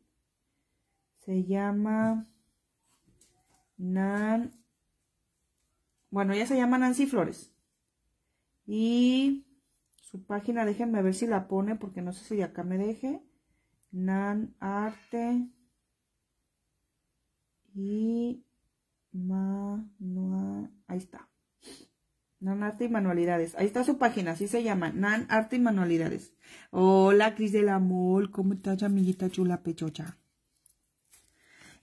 Se llama Nan... Bueno, ya se llama Nancy Flores. Y su página, déjenme ver si la pone, porque no sé si acá me deje. Nan Arte y Manual. Ahí está. Nan Arte y Manualidades. Ahí está su página, así se llama. Nan Arte y Manualidades. Hola, Cris del Amor. ¿Cómo estás, amiguita chula pechocha?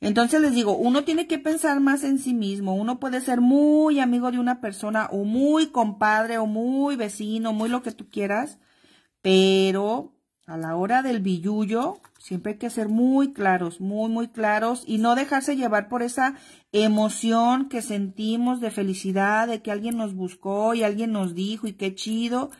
Entonces les digo, uno tiene que pensar más en sí mismo. Uno puede ser muy amigo de una persona, o muy compadre, o muy vecino, muy lo que tú quieras, pero a la hora del billullo, siempre hay que ser muy claros, muy, muy claros y no dejarse llevar por esa emoción que sentimos de felicidad, de que alguien nos buscó y alguien nos dijo y qué chido.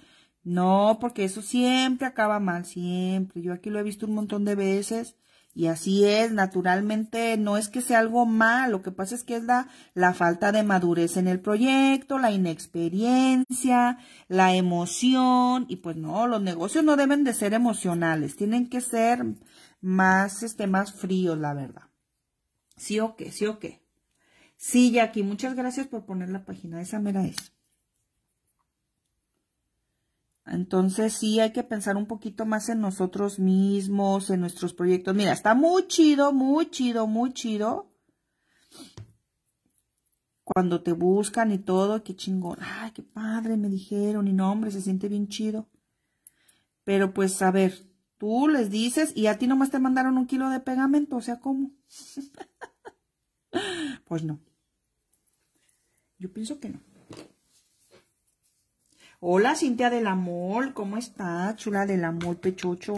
No, porque eso siempre acaba mal, siempre. Yo aquí lo he visto un montón de veces y así es, naturalmente no es que sea algo malo, lo que pasa es que es la, la falta de madurez en el proyecto, la inexperiencia, la emoción, y pues no, los negocios no deben de ser emocionales, tienen que ser más, este, más fríos, la verdad. Sí o qué, sí o qué. Sí, Jackie, muchas gracias por poner la página, esa mera es. Entonces sí hay que pensar un poquito más en nosotros mismos, en nuestros proyectos. Mira, está muy chido, muy chido, muy chido. Cuando te buscan y todo, qué chingón. Ay, qué padre, me dijeron. Y no, hombre, se siente bien chido. Pero pues, a ver, tú les dices y a ti nomás te mandaron un kilo de pegamento. O sea, ¿cómo? pues no. Yo pienso que no. Hola, Cintia del Amor. ¿Cómo está, chula del amor, pechocho?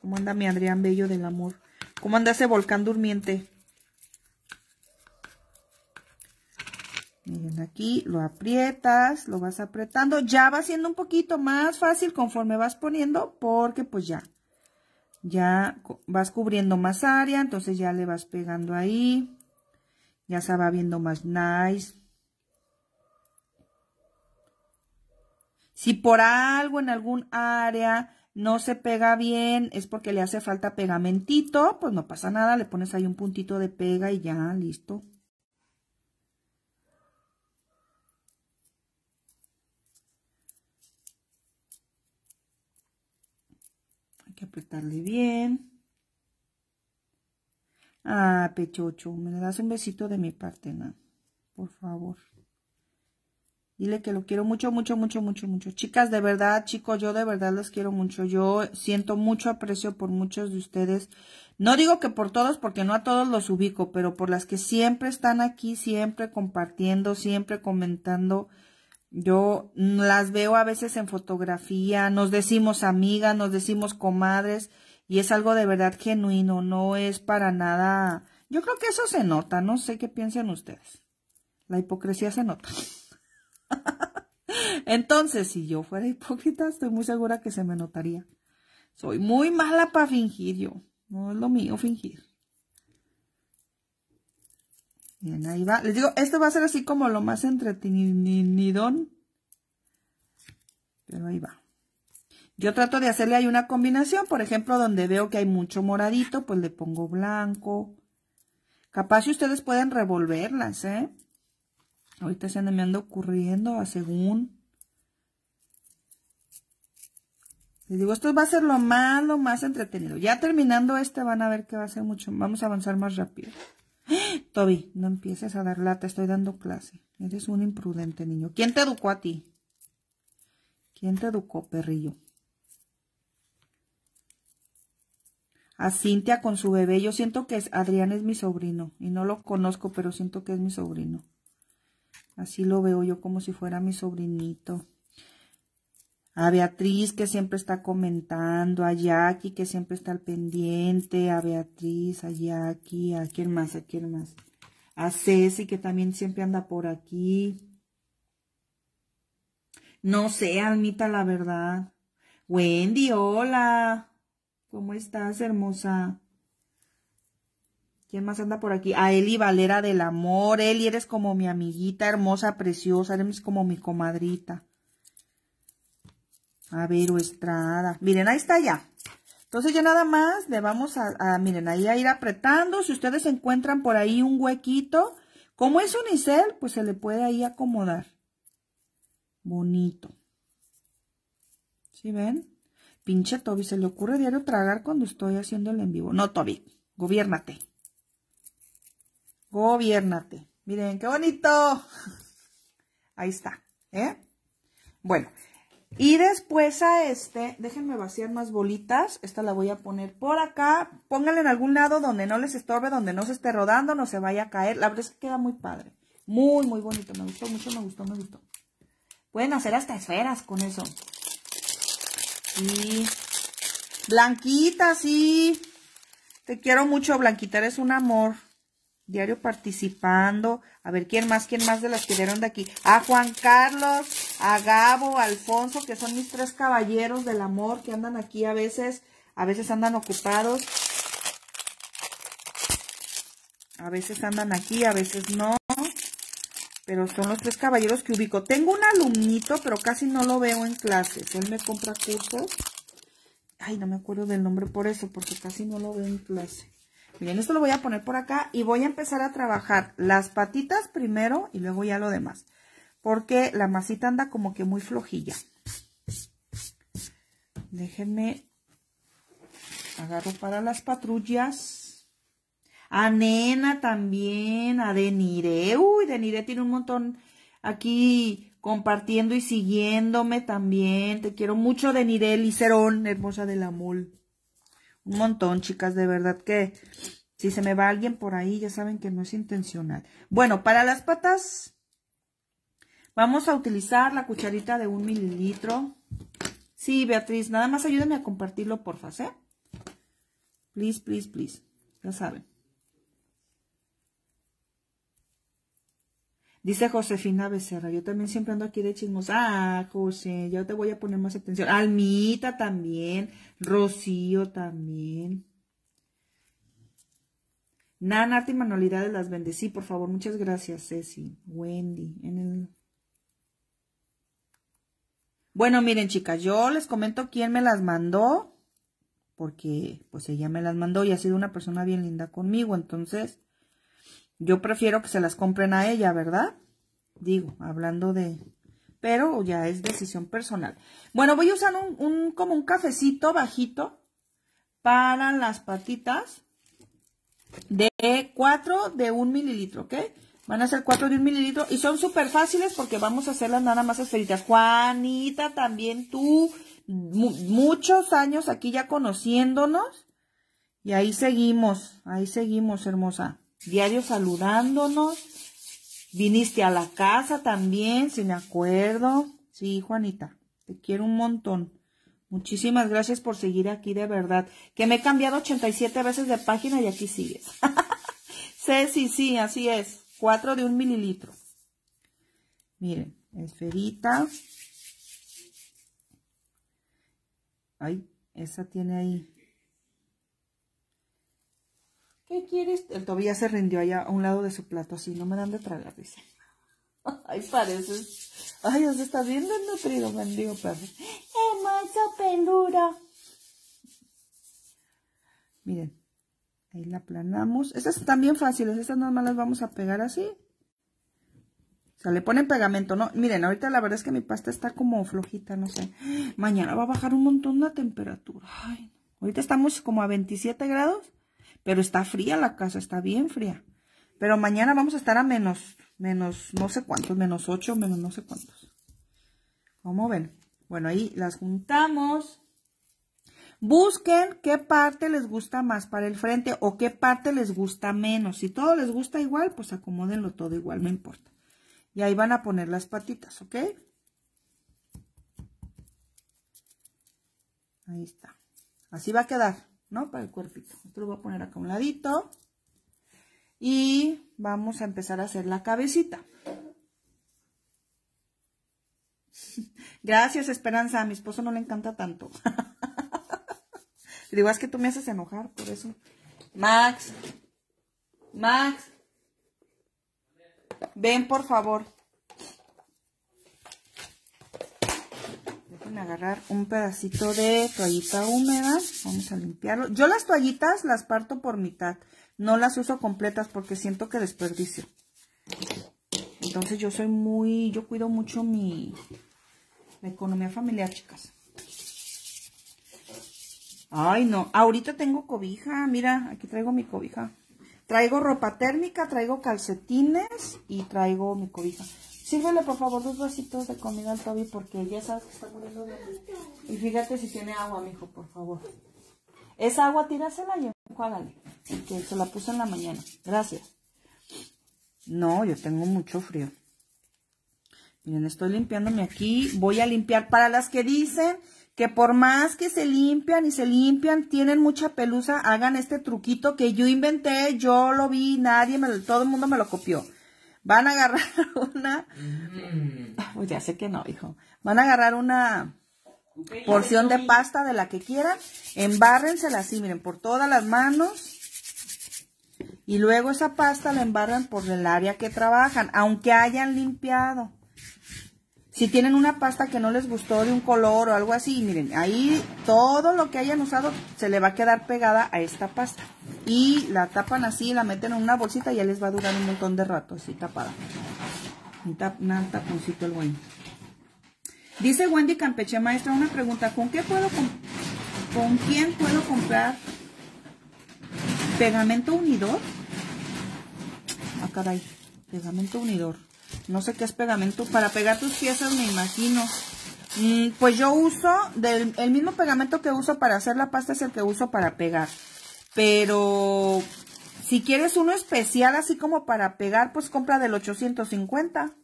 ¿Cómo anda mi Adrián Bello del Amor? ¿Cómo anda ese volcán durmiente? Miren, aquí lo aprietas, lo vas apretando. Ya va siendo un poquito más fácil conforme vas poniendo, porque pues ya, ya vas cubriendo más área, entonces ya le vas pegando ahí. Ya se va viendo más nice. Si por algo en algún área no se pega bien, es porque le hace falta pegamentito, pues no pasa nada, le pones ahí un puntito de pega y ya, listo. Hay que apretarle bien. Ah, pechocho, me das un besito de mi parte, ¿no? Por favor. Dile que lo quiero mucho, mucho, mucho, mucho, mucho. Chicas, de verdad, chicos, yo de verdad les quiero mucho. Yo siento mucho aprecio por muchos de ustedes. No digo que por todos, porque no a todos los ubico, pero por las que siempre están aquí, siempre compartiendo, siempre comentando. Yo las veo a veces en fotografía, nos decimos amigas, nos decimos comadres, y es algo de verdad genuino, no es para nada... Yo creo que eso se nota, no sé qué piensan ustedes. La hipocresía se nota. Entonces, si yo fuera hipócrita, estoy muy segura que se me notaría. Soy muy mala para fingir yo. No es lo mío fingir. Bien, ahí va. Les digo, esto va a ser así como lo más entretenidón. Pero ahí va. Yo trato de hacerle ahí una combinación. Por ejemplo, donde veo que hay mucho moradito, pues le pongo blanco. Capaz si ustedes pueden revolverlas, ¿eh? Ahorita se me anda ocurriendo a ah, según. Le digo, esto va a ser lo más, lo más entretenido. Ya terminando este van a ver que va a ser mucho. Vamos a avanzar más rápido. Toby, no empieces a dar lata, estoy dando clase. Eres un imprudente niño. ¿Quién te educó a ti? ¿Quién te educó, perrillo? a Cintia con su bebé. Yo siento que Adrián es mi sobrino y no lo conozco, pero siento que es mi sobrino. Así lo veo yo como si fuera mi sobrinito. A Beatriz que siempre está comentando, a Jackie que siempre está al pendiente, a Beatriz, a Jackie, a quién más, a quién más. A Ceci que también siempre anda por aquí. No sé, Almita, la verdad. Wendy, hola. ¿Cómo estás, hermosa? ¿Quién más anda por aquí? A Eli Valera del Amor. Eli, eres como mi amiguita hermosa, preciosa. Eres como mi comadrita. A ver Estrada. Miren, ahí está ya. Entonces ya nada más le vamos a, miren, ahí a ir apretando. Si ustedes encuentran por ahí un huequito, como es unicel, pues se le puede ahí acomodar. Bonito. ¿Sí ven? Pinche Toby, se le ocurre diario tragar cuando estoy haciendo el en vivo. No, Toby, gobiérnate. Gobiérnate, Miren, qué bonito. Ahí está, ¿eh? Bueno, y después a este, déjenme vaciar más bolitas. Esta la voy a poner por acá. Pónganla en algún lado donde no les estorbe, donde no se esté rodando, no se vaya a caer. La verdad es que queda muy padre. Muy, muy bonito. Me gustó mucho, me gustó, me gustó. Pueden hacer hasta esferas con eso. y Blanquita, sí. Te quiero mucho, Blanquita. Eres un amor. Diario participando. A ver, ¿quién más? ¿Quién más de las que dieron de aquí? A Juan Carlos, a Gabo, a Alfonso, que son mis tres caballeros del amor que andan aquí a veces. A veces andan ocupados. A veces andan aquí, a veces no. Pero son los tres caballeros que ubico. Tengo un alumnito, pero casi no lo veo en clases. Él me compra cursos. Ay, no me acuerdo del nombre por eso, porque casi no lo veo en clase. Bien, esto lo voy a poner por acá y voy a empezar a trabajar las patitas primero y luego ya lo demás. Porque la masita anda como que muy flojilla. Déjenme agarro para las patrullas. A Nena también, a Denire. Uy, Deniré tiene un montón aquí compartiendo y siguiéndome también. Te quiero mucho, Deniré Licerón, hermosa de la mul. Un montón, chicas, de verdad que si se me va alguien por ahí, ya saben que no es intencional. Bueno, para las patas vamos a utilizar la cucharita de un mililitro. Sí, Beatriz, nada más ayúdenme a compartirlo, porfa, ¿eh? Please, please, please. Ya saben. Dice Josefina Becerra, yo también siempre ando aquí de chismos. Ah, José, yo te voy a poner más atención. Almita también, Rocío también. Nan, arte y manualidades las bendecí, por favor. Muchas gracias, Ceci, Wendy. En el... Bueno, miren, chicas, yo les comento quién me las mandó, porque pues ella me las mandó y ha sido una persona bien linda conmigo, entonces yo prefiero que se las compren a ella, ¿verdad? Digo, hablando de... Pero ya es decisión personal. Bueno, voy a usar un, como un cafecito bajito para las patitas de 4 de 1 mililitro, ¿ok? Van a ser 4 de 1 mililitro y son súper fáciles porque vamos a hacerlas nada más esferitas. Juanita, también tú, muchos años aquí ya conociéndonos. Y ahí seguimos, ahí seguimos, hermosa diario saludándonos. Viniste a la casa también, si me acuerdo. Sí, Juanita, te quiero un montón. Muchísimas gracias por seguir aquí de verdad. Que me he cambiado 87 veces de página y aquí sigues. Sí, sí, así es. Cuatro de un mililitro. Miren, esferita. Ay, esa tiene ahí. ¿Qué quieres? El todavía se rindió allá a un lado de su plato, así, no me dan de tragar, dice. Ay, pareces. Ay, os está viendo bien desnutrido, mendigo perro. macho pendura! Miren, ahí la aplanamos. Estas están bien fáciles, estas nada las vamos a pegar así. O sea, le ponen pegamento, ¿no? Miren, ahorita la verdad es que mi pasta está como flojita, no sé. Mañana va a bajar un montón la temperatura. ahorita estamos como a 27 grados pero está fría la casa, está bien fría. Pero mañana vamos a estar a menos, menos no sé cuántos, menos ocho, menos no sé cuántos. ¿Cómo ven? Bueno, ahí las juntamos. Busquen qué parte les gusta más para el frente o qué parte les gusta menos. Si todo les gusta igual, pues acomódenlo todo igual, no importa. Y ahí van a poner las patitas, ¿ok? Ahí está. Así va a quedar. ¿no? Para el cuerpito. Esto lo voy a poner acá a un ladito. Y vamos a empezar a hacer la cabecita. Gracias, Esperanza. A mi esposo no le encanta tanto. Digo, es que tú me haces enojar, por eso. Max, Max, ven por favor. a agarrar un pedacito de toallita húmeda. Vamos a limpiarlo. Yo las toallitas las parto por mitad. No las uso completas porque siento que desperdicio. Entonces yo soy muy... Yo cuido mucho mi... economía familiar, chicas. Ay, no. Ahorita tengo cobija. Mira, aquí traigo mi cobija. Traigo ropa térmica, traigo calcetines y traigo mi cobija. Sírvele por favor dos vasitos de comida al Toby porque ya sabes que está muriendo de Y fíjate si tiene agua, mijo, por favor. Esa agua tírasela y enjuágale. Que se la puse en la mañana. Gracias. No, yo tengo mucho frío. Miren, estoy limpiándome aquí. Voy a limpiar para las que dicen que por más que se limpian y se limpian, tienen mucha pelusa, hagan este truquito que yo inventé, yo lo vi, nadie todo el mundo me lo copió. Van a agarrar una... Mm. Ah, pues ya sé que no, hijo. Van a agarrar una porción de pasta de la que quieran. Embárrensela así, miren, por todas las manos. Y luego esa pasta la embarran por el área que trabajan, aunque hayan limpiado. Si tienen una pasta que no les gustó de un color o algo así, miren, ahí todo lo que hayan usado se le va a quedar pegada a esta pasta. Y la tapan así, la meten en una bolsita y ya les va a durar un montón de rato así tapada. Un, taponcito el bueno. Dice Wendy Campeche, maestra, una pregunta. ¿Con qué puedo con quién puedo comprar pegamento unidor? Acá ah, hay pegamento unidor. No sé qué es pegamento. Para pegar tus piezas, me imagino. Mm, pues yo uso, del, el mismo pegamento que uso para hacer la pasta es el que uso para pegar. Pero si quieres uno especial así como para pegar, pues compra del 850.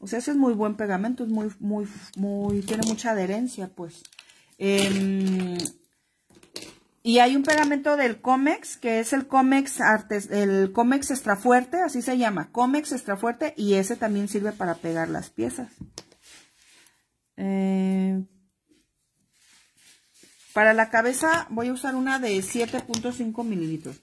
O sea, ese es muy buen pegamento, es muy, muy, muy, tiene mucha adherencia, pues. Eh, y hay un pegamento del Comex, que es el Comex, Artes, el Extrafuerte, así se llama, Comex Extrafuerte, y ese también sirve para pegar las piezas. Eh, para la cabeza voy a usar una de 7.5 mililitros.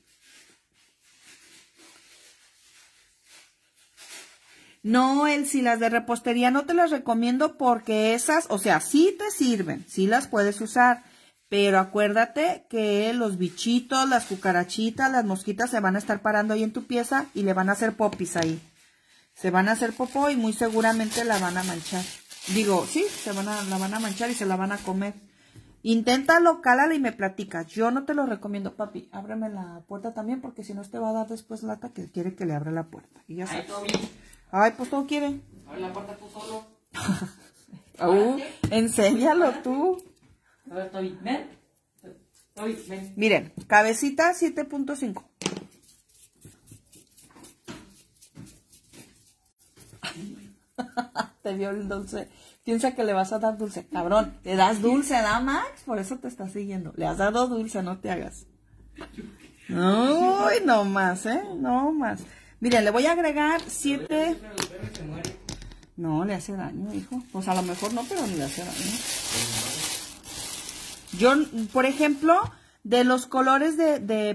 No, el si las de repostería no te las recomiendo porque esas, o sea, sí te sirven, sí las puedes usar, pero acuérdate que los bichitos, las cucarachitas, las mosquitas se van a estar parando ahí en tu pieza y le van a hacer popis ahí. Se van a hacer popó y muy seguramente la van a manchar. Digo, sí, se van la van a manchar y se la van a comer. Inténtalo, cálala y me platica. Yo no te lo recomiendo, papi. Ábreme la puerta también porque si no te este va a dar después lata que quiere que le abra la puerta. Y ya Ay, pues todo quiere. Abre la puerta tú solo. Aún, enséñalo tú. A ver, Toby, ven. Toby, Miren, cabecita 7.5. te vio el dulce. Piensa que le vas a dar dulce. Cabrón, Te das dulce, ¿da Max? Por eso te está siguiendo. Le has dado dulce, no te hagas. Uy, no más, ¿eh? No más. Miren, le voy a agregar 7. No, le hace daño, hijo. Pues a lo mejor no, pero ni le hace daño. Yo, por ejemplo, de los colores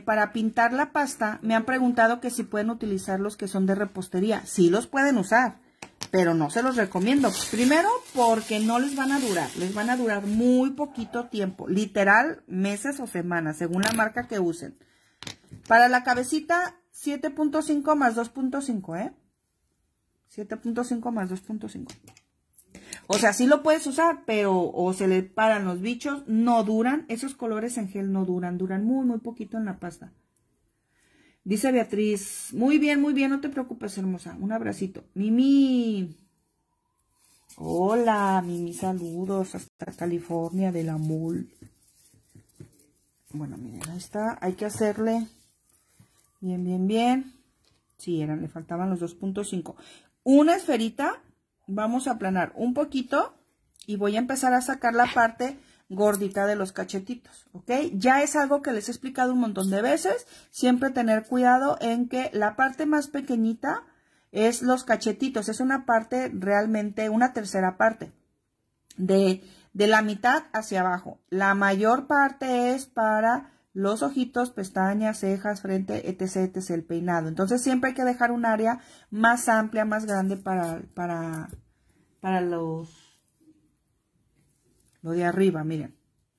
para pintar la pasta, me han preguntado que si pueden utilizar los que son de repostería. Sí los pueden usar, pero no se los recomiendo. Primero, porque no les van a durar. Les van a durar muy poquito tiempo. Literal, meses o semanas, según la marca que usen. Para la cabecita, 7.5 más 2.5, ¿eh? 7.5 más 2.5. O sea, sí lo puedes usar, pero o se le paran los bichos, no duran. Esos colores en gel no duran, duran muy, muy poquito en la pasta. Dice Beatriz, muy bien, muy bien, no te preocupes, hermosa. Un abracito. Mimi. Hola, Mimi, saludos hasta California de la MUL. Bueno, miren, ahí está. Hay que hacerle bien, bien, bien. Sí, eran, le faltaban los 2.5. Una esferita vamos a aplanar un poquito y voy a empezar a sacar la parte gordita de los cachetitos, ¿ok? Ya es algo que les he explicado un montón de veces, siempre tener cuidado en que la parte más pequeñita es los cachetitos, es una parte realmente, una tercera parte, de, de la mitad hacia abajo. La mayor parte es para los ojitos, pestañas, cejas, frente, etc, etc, el peinado. Entonces siempre hay que dejar un área más amplia, más grande para, para, para los, lo de arriba, miren.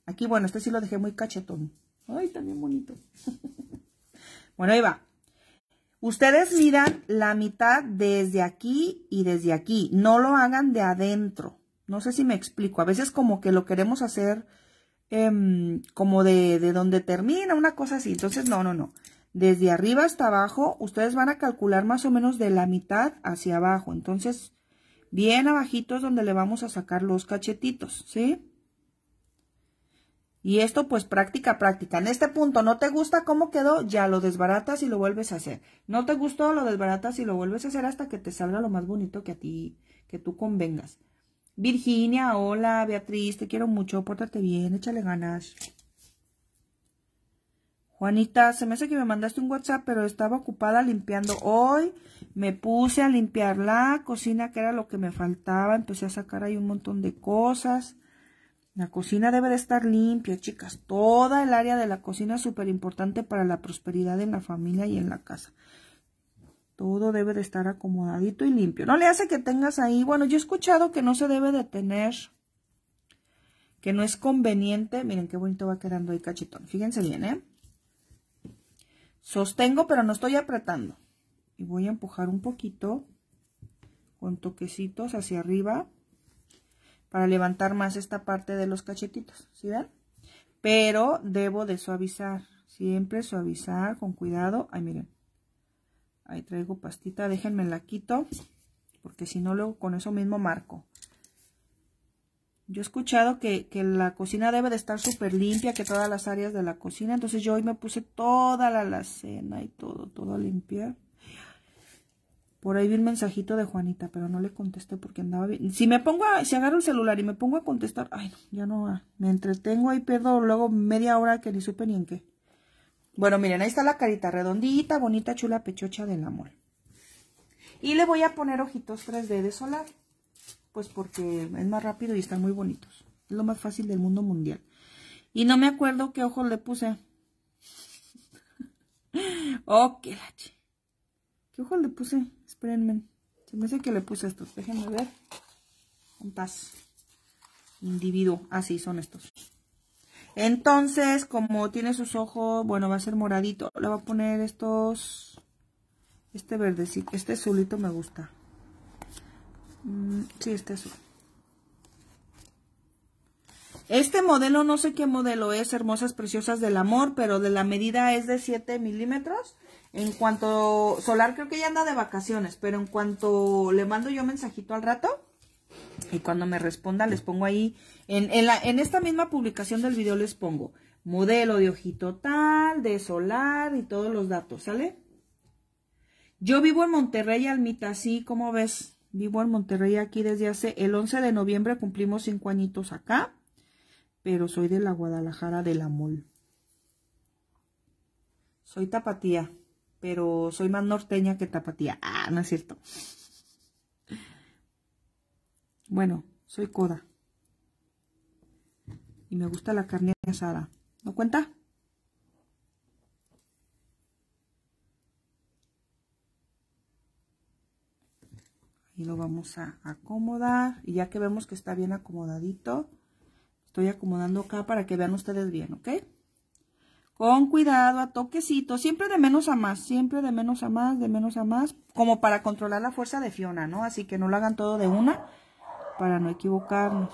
Aquí, bueno, este sí lo dejé muy cachetón. Ay, también bonito. bueno, ahí va. Ustedes miran la mitad desde aquí y desde aquí. No lo hagan de adentro. No sé si me explico. A veces como que lo queremos hacer Em, como de, donde termina, una cosa así. Entonces, no, no, no. Desde arriba hasta abajo, ustedes van a calcular más o menos de la mitad hacia abajo. Entonces, bien abajitos es donde le vamos a sacar los cachetitos, ¿sí? Y esto pues práctica, práctica. En este punto no te gusta cómo quedó, ya lo desbaratas y lo vuelves a hacer. No te gustó, lo desbaratas y lo vuelves a hacer hasta que te salga lo más bonito que a ti, que tú convengas. Virginia, hola, Beatriz, te quiero mucho, pórtate bien, échale ganas. Juanita, se me hace que me mandaste un WhatsApp, pero estaba ocupada limpiando. Hoy me puse a limpiar la cocina, que era lo que me faltaba. Empecé a sacar ahí un montón de cosas. La cocina debe de estar limpia, chicas. Toda el área de la cocina es súper importante para la prosperidad en la familia y en la casa. Todo debe de estar acomodadito y limpio. No le hace que tengas ahí, bueno, yo he escuchado que no se debe de tener, que no es conveniente. Miren qué bonito va quedando ahí cachetón. Fíjense bien, ¿eh? Sostengo, pero no estoy apretando. Y voy a empujar un poquito con toquecitos hacia arriba para levantar más esta parte de los cachetitos. ¿Sí ven? Pero debo de suavizar. Siempre suavizar con cuidado. Ay, miren Ahí traigo pastita, déjenme la quito, porque si no luego con eso mismo marco. Yo he escuchado que, la cocina debe de estar súper limpia, que todas las áreas de la cocina. Entonces yo hoy me puse toda la alacena y todo, todo a limpiar. Por ahí vi un mensajito de Juanita, pero no le contesté porque andaba bien. Si me pongo a, si agarro el celular y me pongo a contestar, ay, no, ya no Me entretengo ahí, pierdo luego media hora que ni supe ni en qué. Bueno, miren, ahí está la carita redondita, bonita, chula, pechocha del amor. Y le voy a poner ojitos 3D de solar. Pues porque es más rápido y están muy bonitos. Es lo más fácil del mundo mundial. Y no me acuerdo qué ojos le puse. oh, qué lache. ¿Qué ojos le puse? Espérenme. Se me hace que le puse estos. Déjenme ver. Un paz. Individuo. Así ah, son estos. Entonces, como tiene sus ojos, bueno, va a ser moradito. Le voy a poner estos, este verdecito, este azulito me gusta. Mm, sí, este azul. Este modelo, no sé qué modelo es, Hermosas Preciosas del Amor, pero de la medida es de 7 milímetros. En cuanto, Solar creo que ya anda de vacaciones, pero en cuanto le mando yo mensajito al rato, y cuando me responda les pongo ahí, en, esta misma publicación del video les pongo modelo de ojito tal, de solar y todos los datos, ¿sale? Yo vivo en Monterrey, Almita, sí, como ves? Vivo en Monterrey aquí desde hace, el 11 de noviembre cumplimos cinco añitos acá, pero soy de la Guadalajara de la MOL. Soy tapatía, pero soy más norteña que tapatía. Ah, no es cierto. Bueno, soy coda. Y me gusta la carne asada. ¿No cuenta? y lo vamos a acomodar y ya que vemos que está bien acomodadito estoy acomodando acá para que vean ustedes bien ok con cuidado a toquecito siempre de menos a más siempre de menos a más de menos a más como para controlar la fuerza de Fiona no así que no lo hagan todo de una para no equivocarnos.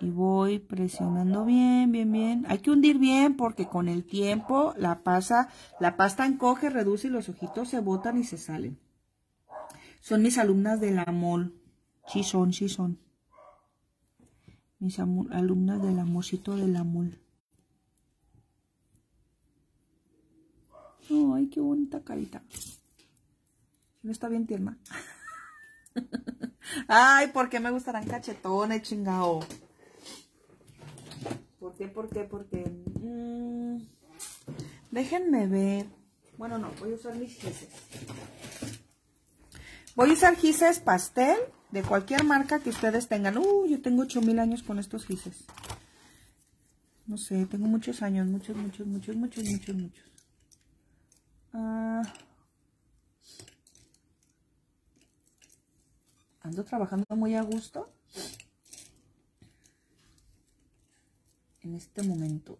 Y voy presionando bien, bien, bien. Hay que hundir bien porque con el tiempo la, pasa, la pasta encoge, reduce y los ojitos se botan y se salen. Son mis alumnas de la MOL. Sí son, sí son. Mis alumnas del amorcito de la MOL. Oh, ay, qué bonita carita. No está bien tierna. Ay, ¿por qué me gustarán cachetones, chingao? ¿Por qué, por qué, por qué? Mm, déjenme ver. Bueno, no, voy a usar mis gises. Voy a usar gises pastel de cualquier marca que ustedes tengan. Uh, yo tengo 8000 años con estos gises. No sé, tengo muchos años, muchos, muchos, muchos, muchos, muchos, muchos. Ah, ando trabajando muy a gusto en este momento.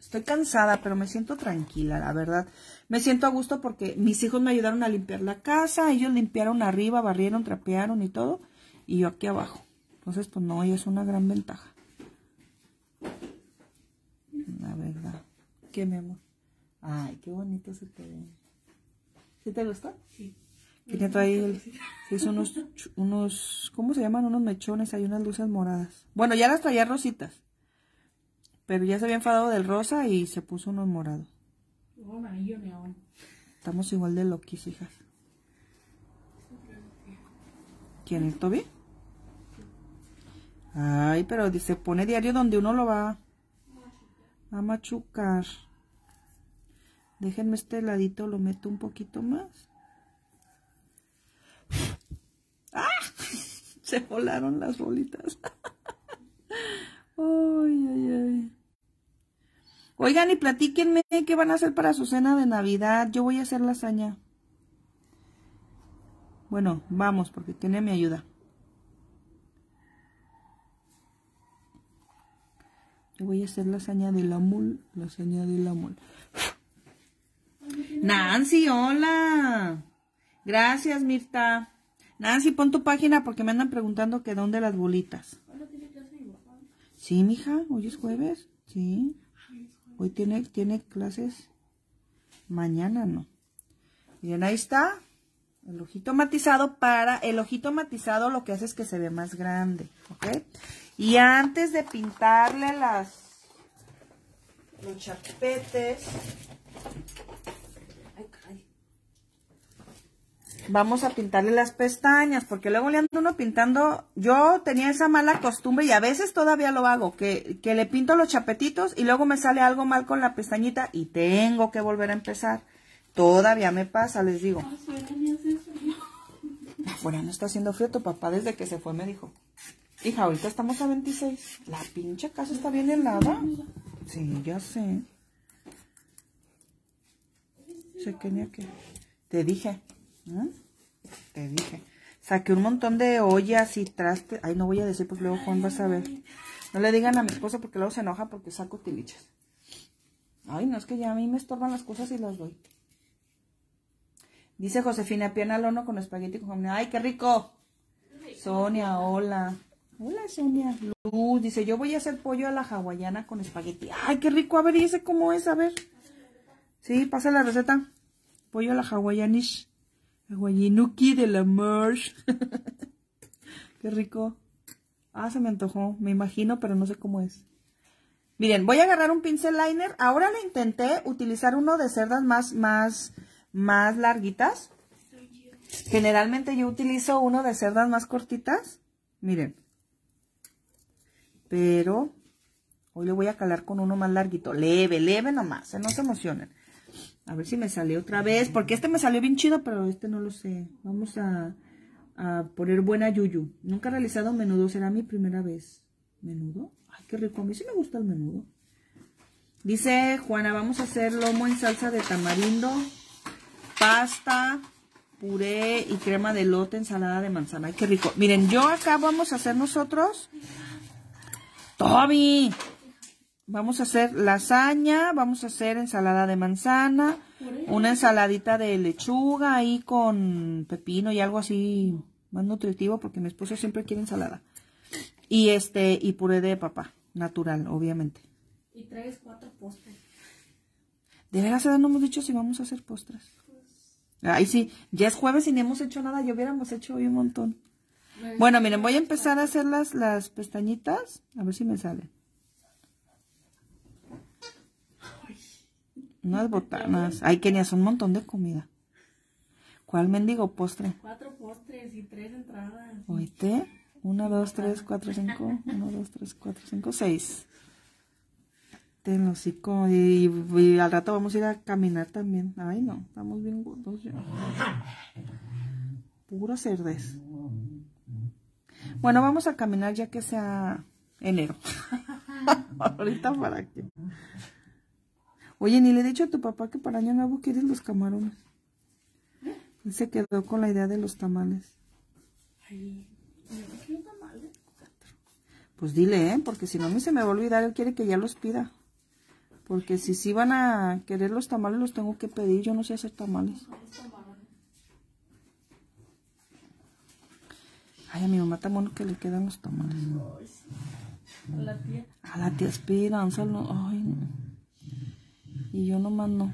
Estoy cansada, pero me siento tranquila, la verdad. Me siento a gusto porque mis hijos me ayudaron a limpiar la casa, ellos limpiaron arriba, barrieron, trapearon y todo, y yo aquí abajo. Entonces, pues no, es una gran ventaja. La verdad. ¿Qué, me amor? Ay, qué bonito se te ve. ¿Sí te gustó? Sí. Tiene ahí unos, ¿cómo se llaman? Unos mechones, hay unas luces moradas. Bueno, ya las traía rositas. Pero ya se había enfadado del rosa y se puso uno morado. Oh, Estamos igual de loquis, hijas. ¿Quién, es, Toby? Ay, pero se pone diario donde uno lo va a machucar. Déjenme este ladito, lo meto un poquito más. ¡Ah! Se volaron las bolitas. Oigan y platíquenme qué van a hacer para su cena de Navidad. Yo voy a hacer lasaña. Bueno, vamos, porque tiene mi ayuda. Yo voy a hacer lasaña de la mul, lasaña de la mul. Nancy, hola. Gracias, Mirta. Nancy, pon tu página porque me andan preguntando que dónde las bolitas. Sí, mija, hoy es jueves. Sí. Hoy tiene, tiene clases. Mañana no. Bien, ahí está. El ojito matizado para... El ojito matizado lo que hace es que se ve más grande. ¿Ok? Y antes de pintarle las... Los chapetes... Vamos a pintarle las pestañas, porque luego le ando uno pintando, yo tenía esa mala costumbre y a veces todavía lo hago, que, le pinto los chapetitos y luego me sale algo mal con la pestañita y tengo que volver a empezar. Todavía me pasa, les digo. Afuera no está haciendo frío, tu papá desde que se fue me dijo. Hija, ahorita estamos a 26. La pinche casa está bien helada. Sí, ya sé. Se que... Te dije. Te dije. Saqué un montón de ollas y trastes. Ay, no voy a decir pues luego Juan va a saber. No le digan a mi esposa porque luego se enoja porque saco tilichas. Ay, no, es que ya a mí me estorban las cosas y las doy. Dice Josefina, pierna al horno con espagueti con jamón. ¡Ay, qué rico! Sonia, hola. Hola, Sonia. Luz, dice, yo voy a hacer pollo a la hawaiana con espagueti. ¡Ay, qué rico! A ver, dice cómo es? A ver. Sí, pasa la receta. Pollo a la hawaianish. Aguayinuki de la Merch. Qué rico. Ah, se me antojó. Me imagino, pero no sé cómo es. Miren, voy a agarrar un pincel liner. Ahora le intenté utilizar uno de cerdas más, más, más larguitas. Generalmente yo utilizo uno de cerdas más cortitas. Miren. Pero hoy le voy a calar con uno más larguito. Leve, leve nomás. Eh, no se emocionen. A ver si me sale otra vez, porque este me salió bien chido, pero este no lo sé. Vamos a, a poner buena yuyu. Nunca he realizado menudo, será mi primera vez. ¿Menudo? Ay, qué rico, a mí sí me gusta el menudo. Dice Juana, vamos a hacer lomo en salsa de tamarindo, pasta, puré y crema de lote, ensalada de manzana. Ay, qué rico. Miren, yo acá vamos a hacer nosotros... ¡Toby! Vamos a hacer lasaña, vamos a hacer ensalada de manzana, una ensaladita de lechuga ahí con pepino y algo así más nutritivo porque mi esposo siempre quiere ensalada. Y este, y puré de papá, natural, obviamente. Y tres, cuatro postres. De veras, no hemos dicho si vamos a hacer postres. Pues, Ay, sí, ya es jueves y no hemos hecho nada, Yo hubiéramos hecho hoy un montón. Bueno, miren, voy a empezar a hacer las, las pestañitas, a ver si me salen. Unas botanas. hay Ay, hacer un montón de comida. ¿Cuál mendigo postre? Cuatro postres y tres entradas. Oíste. Una, dos, tres, cuatro, cinco. Uno, dos, tres, cuatro, cinco, seis. Ten hocico. Y, y, al rato vamos a ir a caminar también. Ay, no. Estamos bien gordos ya. Puro cerdes. Bueno, vamos a caminar ya que sea enero. Ahorita para qué. Oye, ni le he dicho a tu papá que para Año Nuevo quieren los camarones. se quedó con la idea de los tamales. Ay, Pues dile, ¿eh? Porque si no, a mí se me va a olvidar. Él quiere que ya los pida. Porque si sí van a querer los tamales, los tengo que pedir. Yo no sé hacer tamales. Ay, a mi mamá tan que le quedan los tamales. A la tía. A la tía Ay, y yo no mando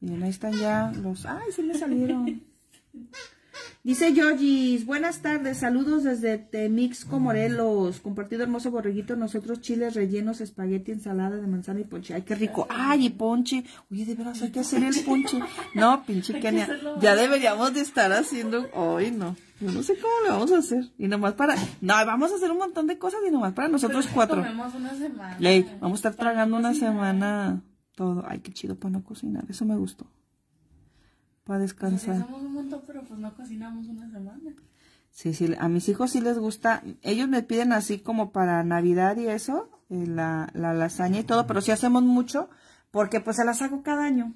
Miren, ahí están ya los... ¡Ay, sí me salieron! Dice Yogis, buenas tardes, saludos desde Temix, Morelos. Compartido hermoso borreguito, nosotros chiles rellenos, espagueti, ensalada de manzana y ponche. Ay, qué rico. Ay, y ponche. Oye, de veras hay que hacer el ponche. No, pinche Ya deberíamos de estar haciendo. hoy no. Yo no sé cómo lo vamos a hacer. Y nomás para. No, vamos a hacer un montón de cosas y nomás para nosotros cuatro. Ley, vamos a estar tragando una semana todo. Ay, qué chido para no cocinar. Eso me gustó a descansar. un montón, pero pues no cocinamos una semana. Sí, sí, a mis hijos sí les gusta. Ellos me piden así como para Navidad y eso, eh, la, la lasaña y todo, pero sí hacemos mucho porque pues se las hago cada año.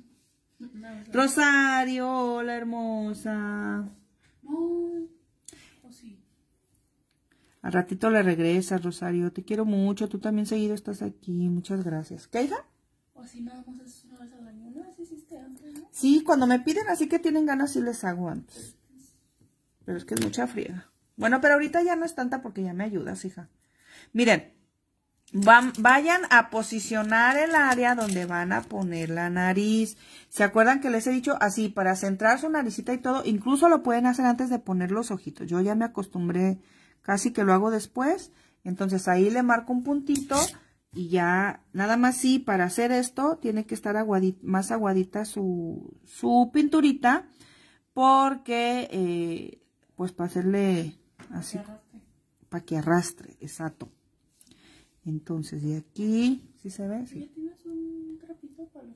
Rosario, hola hermosa. No, Al ratito le regresas, Rosario. Te quiero mucho. Tú también seguido estás aquí. Muchas gracias. ¿Qué, hija? O Sí, cuando me piden así que tienen ganas, sí les hago antes. Pero es que es mucha friega. Bueno, pero ahorita ya no es tanta porque ya me ayudas, hija. Miren, van, vayan a posicionar el área donde van a poner la nariz. ¿Se acuerdan que les he dicho así? Para centrar su naricita y todo, incluso lo pueden hacer antes de poner los ojitos. Yo ya me acostumbré, casi que lo hago después. Entonces ahí le marco un puntito y ya nada más sí para hacer esto tiene que estar más aguadita su, su pinturita porque eh, pues para hacerle así para que arrastre exacto entonces de aquí ¿sí se ve? tienes un trapito para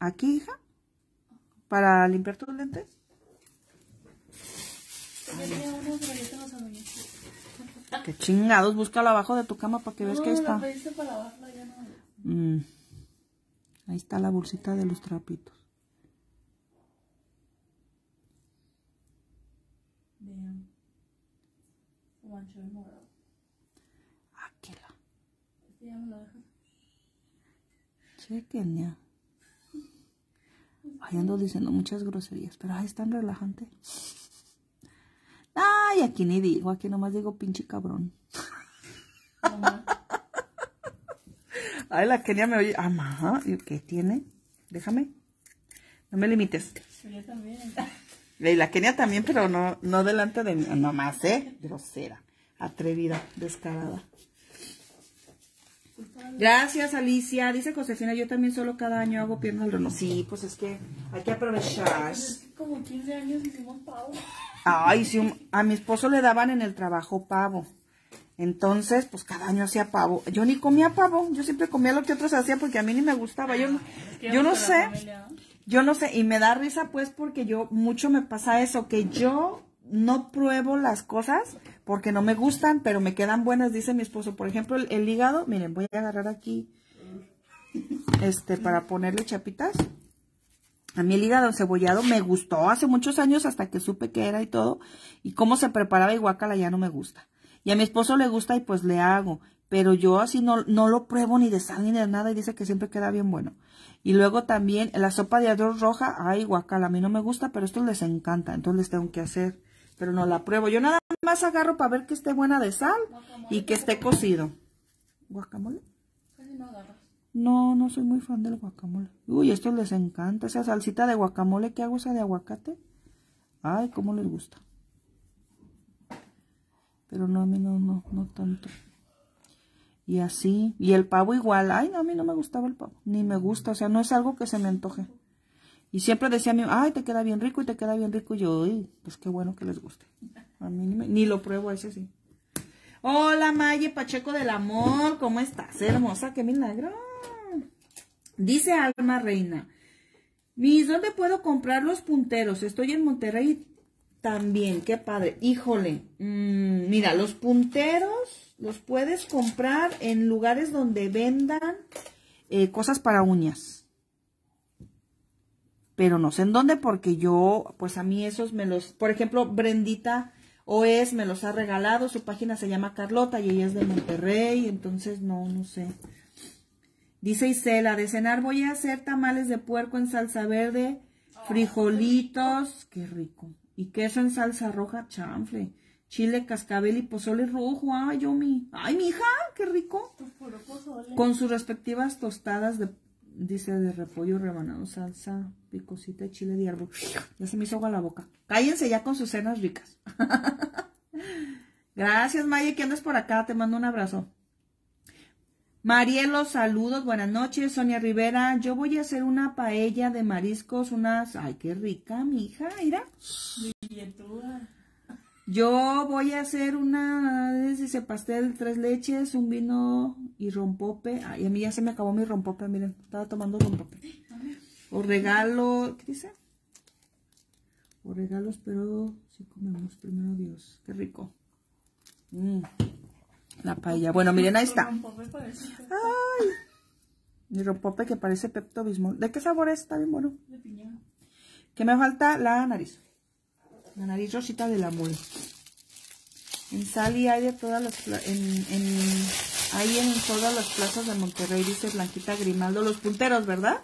aquí hija para limpiar tus lentes que chingados, búscalo abajo de tu cama para que veas que ahí está. Mm. Ahí está la bolsita de los trapitos. Vean, ah, la este ya Chequen ya. Ahí ando diciendo muchas groserías, pero ahí es tan relajante. Ay, aquí ni digo, aquí nomás digo pinche cabrón. Ay, la Kenia me oye. Ama, ¿y qué tiene? Déjame. No me limites. la Kenia también, pero no, no delante de mí. Nomás, ¿eh? Grosera, atrevida, descarada. Gracias, Alicia. Dice Josefina, yo también solo cada año hago piernas al reloj. Sí, pues es que hay que aprovechar. Como 15 años hicimos pavo. Ay, sí, a mi esposo le daban en el trabajo pavo. Entonces, pues cada año hacía pavo. Yo ni comía pavo, yo siempre comía lo que otros hacían porque a mí ni me gustaba. Yo, ah, yo no sé, yo no sé, y me da risa pues porque yo mucho me pasa eso, que yo no pruebo las cosas porque no me gustan, pero me quedan buenas, dice mi esposo. Por ejemplo, el, hígado, miren, voy a agarrar aquí este para ponerle chapitas. A mí el hígado cebollado me gustó hace muchos años hasta que supe que era y todo. Y cómo se preparaba y guacala ya no me gusta. Y a mi esposo le gusta y pues le hago. Pero yo así no, no lo pruebo ni de sal ni de nada y dice que siempre queda bien bueno. Y luego también la sopa de arroz roja. Ay, guacala, a mí no me gusta, pero esto les encanta. Entonces les tengo que hacer pero no la pruebo. Yo nada más agarro para ver que esté buena de sal y que esté cocido. ¿Guacamole? no No, soy muy fan del guacamole. Uy, esto les encanta. Esa salsita de guacamole que hago, esa de aguacate. Ay, cómo les gusta. Pero no, a mí no, no, no tanto. Y así. Y el pavo igual. Ay, no, a mí no me gustaba el pavo. Ni me gusta. O sea, no es algo que se me antoje. Y siempre decía a mí, ay, te queda bien rico y te queda bien rico. Y yo, uy, pues qué bueno que les guste. A mí ni, lo pruebo, ese sí. Hola, Maye Pacheco del Amor. ¿Cómo estás? Hermosa, qué milagro. Dice Alma Reina. Mis, ¿dónde puedo comprar los punteros? Estoy en Monterrey también. Qué padre. Híjole. Mm, mira, los punteros los puedes comprar en lugares donde vendan eh, cosas para uñas pero no sé en dónde porque yo, pues a mí esos me los, por ejemplo, Brendita Oes me los ha regalado, su página se llama Carlota y ella es de Monterrey, entonces no, no sé. Dice Isela, de cenar voy a hacer tamales de puerco en salsa verde, frijolitos, qué rico, y queso en salsa roja, chanfle, chile, cascabel y pozole rojo, ay, yo mi, ay, mi hija, qué rico, pues con sus respectivas tostadas de, dice, de repollo rebanado, salsa cosita de chile de árbol. Ya se me hizo agua la boca. Cállense ya con sus cenas ricas. Gracias, Maya, que andas por acá. Te mando un abrazo. Marielo, saludos, buenas noches. Sonia Rivera, yo voy a hacer una paella de mariscos, unas... ¡Ay, qué rica, mi hija! Mira. Yo voy a hacer una, dice pastel, tres leches, un vino y rompope. Ay, a mí ya se me acabó mi rompope, miren, estaba tomando rompope. O regalo, ¿qué dice? O regalos, pero si comemos primero Dios. Qué rico. Mm, la paella. Bueno, miren, ahí está. Ay, mi rompope que parece Pepto Bismol. ¿De qué sabor es? Está bien bueno. De piña. Que me falta la nariz. La nariz rosita del amor. En Sally hay de todas las en, en, hay en todas las plazas de Monterrey, dice Blanquita Grimaldo, los punteros, ¿verdad?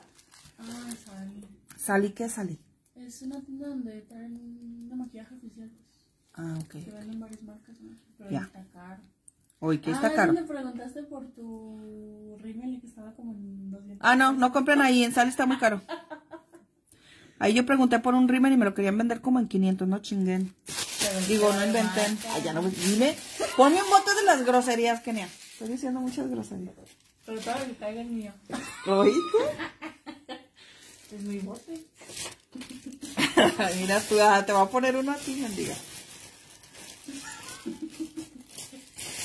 Ah, Sally. ¿Sally qué es Sally? Es una tienda donde traen una maquillaje oficial. Pues. Ah, ok. Que venden varias marcas, ¿no? Pero ya. está caro. Oye, ¿qué ah, está ah, caro? preguntaste por tu rímel que estaba como en 200. Ah, no, no compren ahí, en Sally está muy caro. Ahí yo pregunté por un rímel y me lo querían vender como en 500, no chinguen. Digo, no inventen. Ay, ya no, dime. Ponme un bote de las groserías, Kenia. Estoy diciendo muchas groserías. pero todo que caiga el mío. ¿Oíste? Es muy bote. Mira tú, ah, te voy a poner uno a ti, mendiga.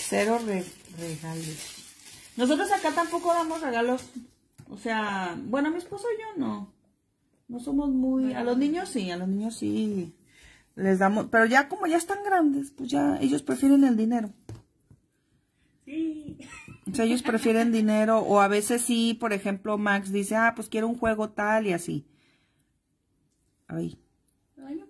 Cero regalos. Nosotros acá tampoco damos regalos. O sea, bueno, mi esposo y yo no. No somos muy... A los niños sí, a los niños sí les damos... Pero ya como ya están grandes, pues ya ellos prefieren el dinero ellos prefieren dinero o a veces sí, por ejemplo, Max dice, ah, pues quiero un juego tal y así. año Pero el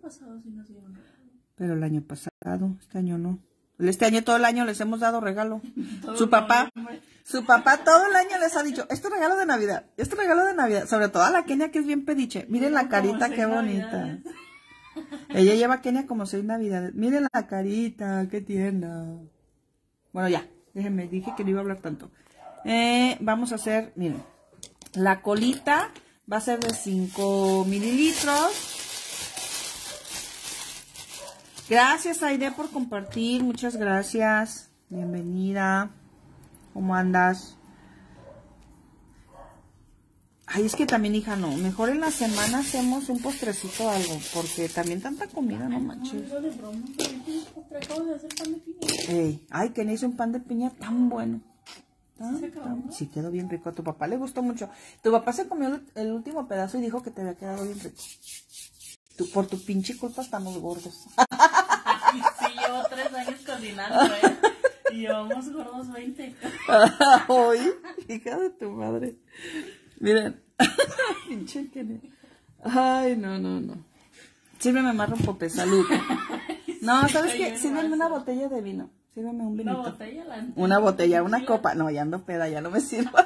año pasado, este año no. Este año todo el año les hemos dado regalo. su papá, su papá todo el año les ha dicho, este regalo de Navidad, este regalo de Navidad, sobre todo a la Kenia que es bien pediche. Miren la carita, qué bonita. Ella lleva Kenia como seis navidad Miren la carita, que tienda Bueno, ya. Déjenme, dije que no iba a hablar tanto. Eh, vamos a hacer, miren, la colita va a ser de 5 mililitros. Gracias, Aide, por compartir. Muchas gracias. Bienvenida. ¿Cómo andas? Ay, es que también, hija, no. Mejor en la semana hacemos un postrecito o algo. Porque también tanta comida, no manches. Ey, ay, que le hizo un pan de piña tan bueno. sí, quedó bien rico. A tu papá le gustó mucho. Tu papá se comió el último pedazo y dijo que te había quedado bien rico. Tú, por tu pinche culpa estamos gordos. Sí, llevo tres años cocinando, ¿eh? Y llevamos gordos 20. Ay, hija de tu madre. Miren. Ay, no, no, no. Sírveme más rompope, salud. No, ¿sabes qué? Sírveme una botella de vino. Sírveme un vinito. Una botella, Una botella, una copa. No, ya ando peda, ya no me sirvas.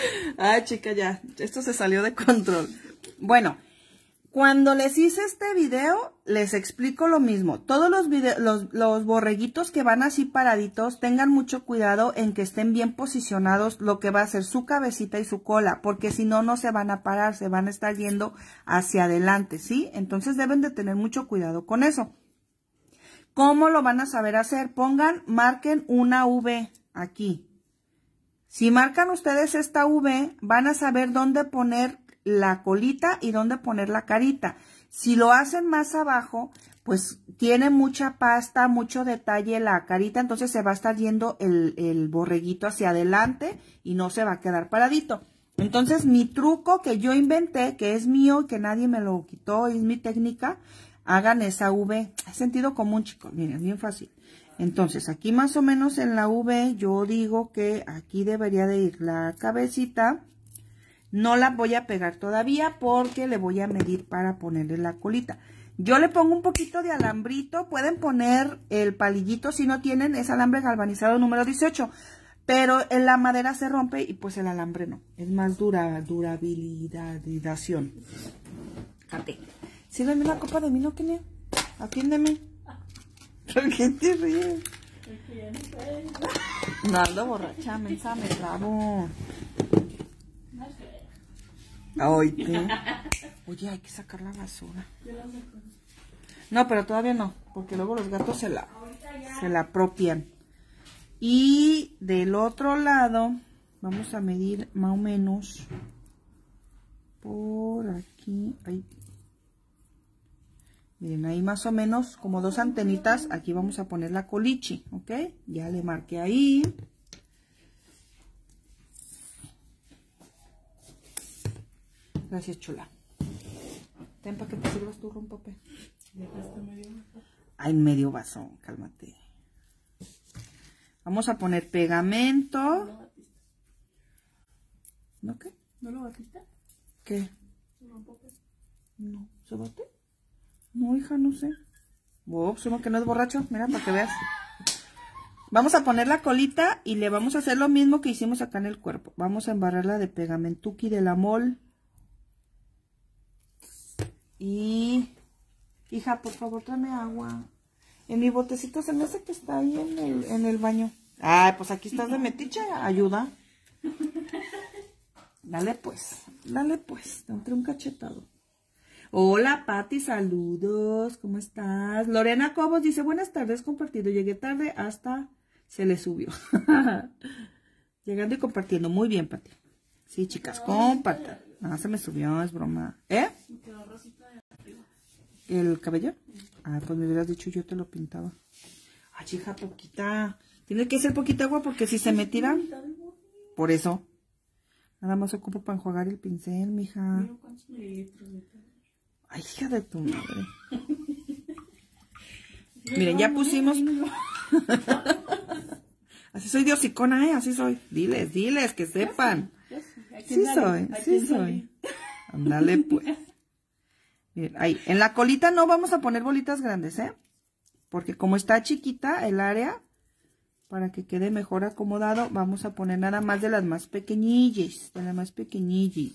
Ay, chica, ya. Esto se salió de control. Bueno, cuando les hice este video, les explico lo mismo. Todos los, borreguitos que van así paraditos, tengan mucho cuidado en que estén bien posicionados lo que va a ser su cabecita y su cola, porque si no, no se van a parar, se van a estar yendo hacia adelante, ¿sí? Entonces deben de tener mucho cuidado con eso. ¿Cómo lo van a saber hacer? Pongan, marquen una V aquí. Si marcan ustedes esta V, van a saber dónde poner la colita y dónde poner la carita. Si lo hacen más abajo, pues tiene mucha pasta, mucho detalle la carita, entonces se va a estar yendo el, el borreguito hacia adelante y no se va a quedar paradito. Entonces mi truco que yo inventé, que es mío que nadie me lo quitó, es mi técnica, hagan esa V, es sentido común chicos, miren, bien fácil. Entonces aquí más o menos en la V yo digo que aquí debería de ir la cabecita no la voy a pegar todavía porque le voy a medir para ponerle la colita. Yo le pongo un poquito de alambrito. Pueden poner el palillito si no tienen. Es alambre galvanizado número 18. Pero en la madera se rompe y pues el alambre no. Es más dura, durabilidación. Fíjate. Sírveme una copa de vino, Kenia. Atiéndeme. qué te borracha, mensa, Ah, Oye, hay que sacar la basura. No, pero todavía no, porque luego los gatos se la, se la apropian. Y del otro lado, vamos a medir más o menos por aquí. Miren, ahí más o menos como dos antenitas. Aquí vamos a poner la colichi, ¿ok? Ya le marqué ahí. Gracias, chula. Ten para que te sirvas tu rompope. Hay medio Ay, medio vaso, cálmate. Vamos a poner pegamento. ¿No qué? ¿No lo batiste? ¿Qué? No, ¿se bate? No, hija, no sé. Sumo que no es borracho, mira, para que veas. Vamos a poner la colita y le vamos a hacer lo mismo que hicimos acá en el cuerpo. Vamos a embarrarla de pegamentuki de la mol. Y, hija, por favor, tráeme agua. En mi botecito se me hace que está ahí en el, baño. Ay, pues aquí estás de metiche, ayuda. Dale pues, dale pues, entre un cachetado. Hola, Pati. saludos, ¿cómo estás? Lorena Cobos dice, buenas tardes, compartido. Llegué tarde hasta se le subió. Llegando y compartiendo, muy bien, Pati. Sí, chicas, comparte. Ah, se me subió, es broma. ¿Eh? el cabello. Ah, pues me hubieras dicho yo te lo pintaba. Ay, hija, poquita. Tiene que ser poquita agua porque si se me tira. Por eso. Nada más ocupo para enjuagar el pincel, mija. Ay, hija de tu madre. Miren, ya pusimos... Así soy diosicona ¿eh? Así soy. Diles, diles, que sepan. Sí soy, sí soy. Ándale, pues. En la colita no vamos a poner bolitas grandes, ¿eh? Porque como está chiquita el área, para que quede mejor acomodado, vamos a poner nada más de las más pequeñillas, de las más pequeñillas.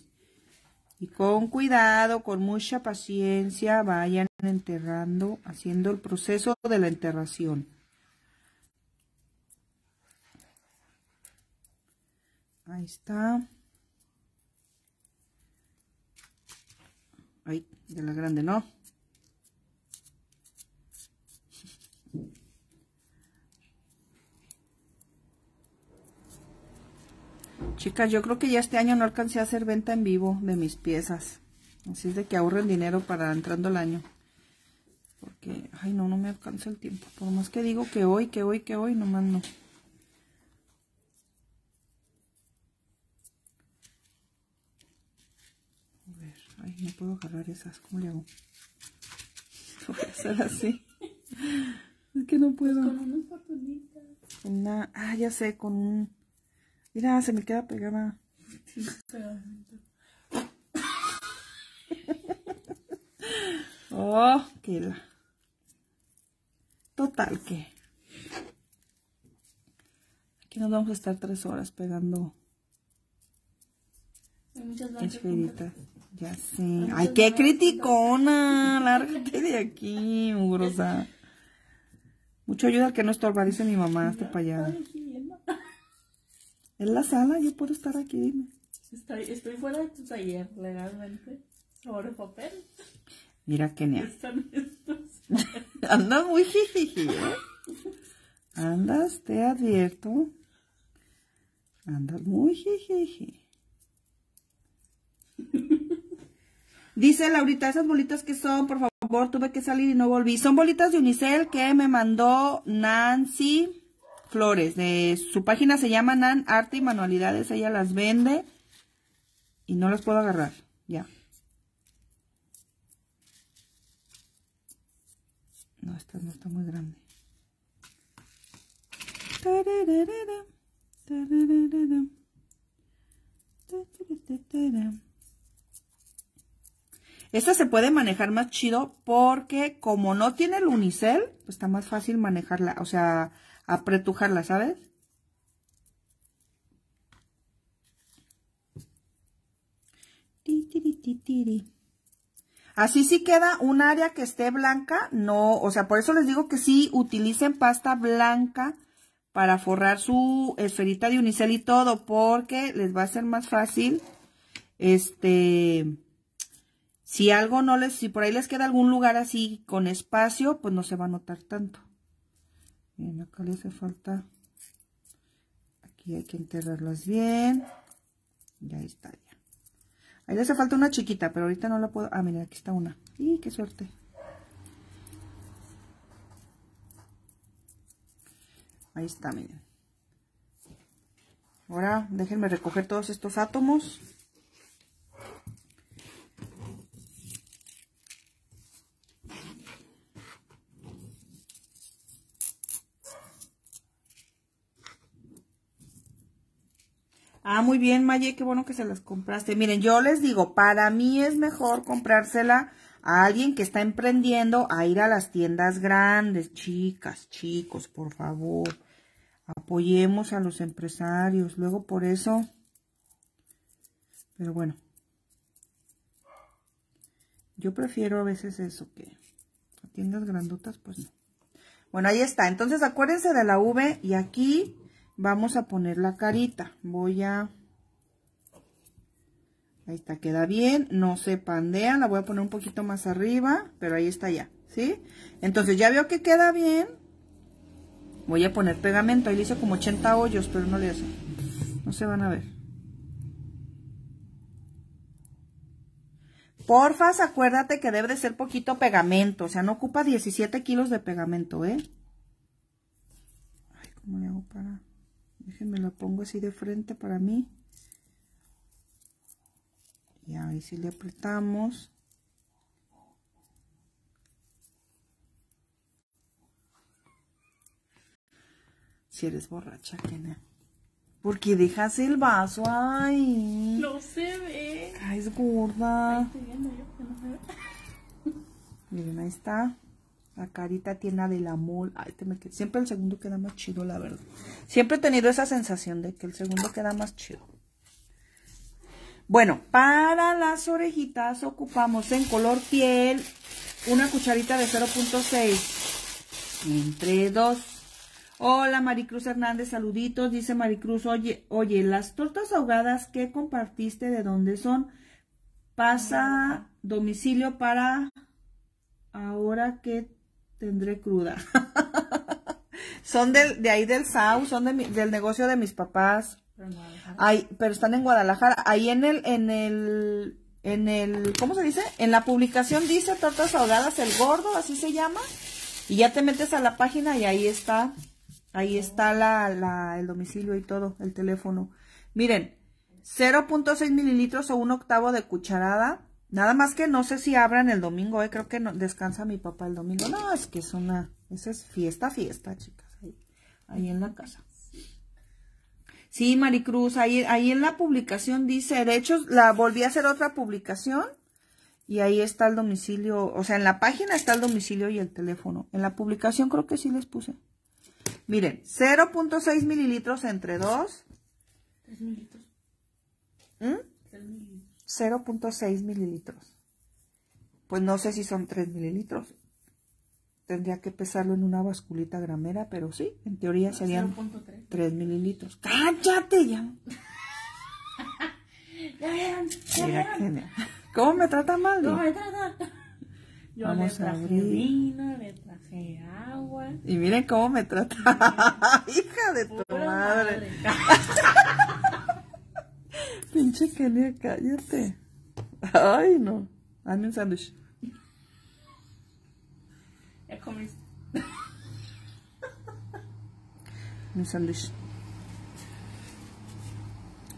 Y con cuidado, con mucha paciencia, vayan enterrando, haciendo el proceso de la enterración. Ahí está. de la grande, ¿no? Chicas, yo creo que ya este año no alcancé a hacer venta en vivo de mis piezas. Así es de que ahorren dinero para entrando el año. Porque, ay no, no me alcanza el tiempo. Por más que digo que hoy, que hoy, que hoy, nomás no. Ay, no puedo agarrar esas. ¿Cómo le hago? Lo voy a hacer así. Es que no puedo. Con unas Una, ah, ya sé, con un... Mira, se me queda pegada. oh, qué la... Total ¿qué? Aquí nos vamos a estar tres horas pegando... muchas ya sé. Ay, qué criticona. Lárgate de aquí, mugrosa. Mucho ayuda al que no estorba, dice mi mamá, para allá. Es la sala, yo puedo estar aquí, dime. Estoy, fuera de tu taller, legalmente. Sobre papel. Mira, Kenia. Están estos. Andas muy jijiji, ¿eh? Andas, te advierto. Andas muy jijiji. Dice Laurita, esas bolitas que son, por favor, tuve que salir y no volví. Son bolitas de Unicel que me mandó Nancy Flores. De su página se llama Nan Arte y Manualidades. Ella las vende y no las puedo agarrar. Ya. No, esta no está muy grande. Esta se puede manejar más chido porque como no tiene el unicel, pues está más fácil manejarla, o sea, apretujarla, ¿sabes? Así sí queda un área que esté blanca, no, o sea, por eso les digo que sí utilicen pasta blanca para forrar su esferita de unicel y todo, porque les va a ser más fácil, este, si algo no les, si por ahí les queda algún lugar así con espacio, pues no se va a notar tanto. Bien, acá le hace falta. Aquí hay que enterrarlas bien. Y ahí está ya. Ahí le hace falta una chiquita, pero ahorita no la puedo. Ah, mira, aquí está una. Y qué suerte. Ahí está, miren. Ahora déjenme recoger todos estos átomos. Ah, muy bien, Maye, qué bueno que se las compraste. Miren, yo les digo, para mí es mejor comprársela a alguien que está emprendiendo a ir a las tiendas grandes. Chicas, chicos, por favor, apoyemos a los empresarios. Luego por eso, pero bueno, yo prefiero a veces eso que a tiendas grandotas, pues no. Bueno, ahí está. Entonces, acuérdense de la V y aquí vamos a poner la carita. Voy a... Ahí está, queda bien, no se pandea, la voy a poner un poquito más arriba, pero ahí está ya, ¿sí? Entonces ya veo que queda bien. Voy a poner pegamento, ahí le hice como 80 hoyos, pero no le hace. No se van a ver. Porfas, acuérdate que debe de ser poquito pegamento, o sea, no ocupa 17 kilos de pegamento, ¿eh? Ay, ¿cómo le hago para...? déjenme la pongo así de frente para mí y ahí si le apretamos si eres borracha Kenia porque dejas el vaso ay no se ve es gorda miren ahí está la carita tiene del amor. Ay, Siempre el segundo queda más chido, la verdad. Siempre he tenido esa sensación de que el segundo queda más chido. Bueno, para las orejitas ocupamos en color piel una cucharita de 0.6 entre dos. Hola Maricruz Hernández, saluditos. Dice Maricruz, oye, oye, las tortas ahogadas que compartiste, ¿de dónde son? Pasa domicilio para ahora que tendré cruda. son del, de ahí del SAU, son del negocio de mis papás. Ay, pero están en Guadalajara. Ahí en el, en el, en el, ¿cómo se dice? En la publicación dice Tortas Ahogadas El Gordo, así se llama. Y ya te metes a la página y ahí está, ahí está la, la el domicilio y todo, el teléfono. Miren, 0.6 mililitros o un octavo de cucharada Nada más que no sé si abran el domingo, eh. creo que descansa mi papá el domingo. No, es que es una, esa es fiesta, fiesta, chicas, ahí, en la casa. Sí, Maricruz, ahí, ahí en la publicación dice, de hecho, la volví a hacer otra publicación y ahí está el domicilio, o sea, en la página está el domicilio y el teléfono. En la publicación creo que sí les puse. Miren, 0.6 mililitros entre dos. 3 mililitros. ¿Mm? 0.6 mililitros. Pues no sé si son 3 mililitros. Tendría que pesarlo en una basculita gramera, pero sí, en teoría serían 3 mililitros. ¡Cállate ya! ya ¿Cómo me trata mal? me Yo Vamos le traje le traje agua. Y miren cómo me trata. Hija de tu madre. madre. Pinche Kenia, cállate. Ay, no. Hazme un sándwich. Ya comiste. un sándwich.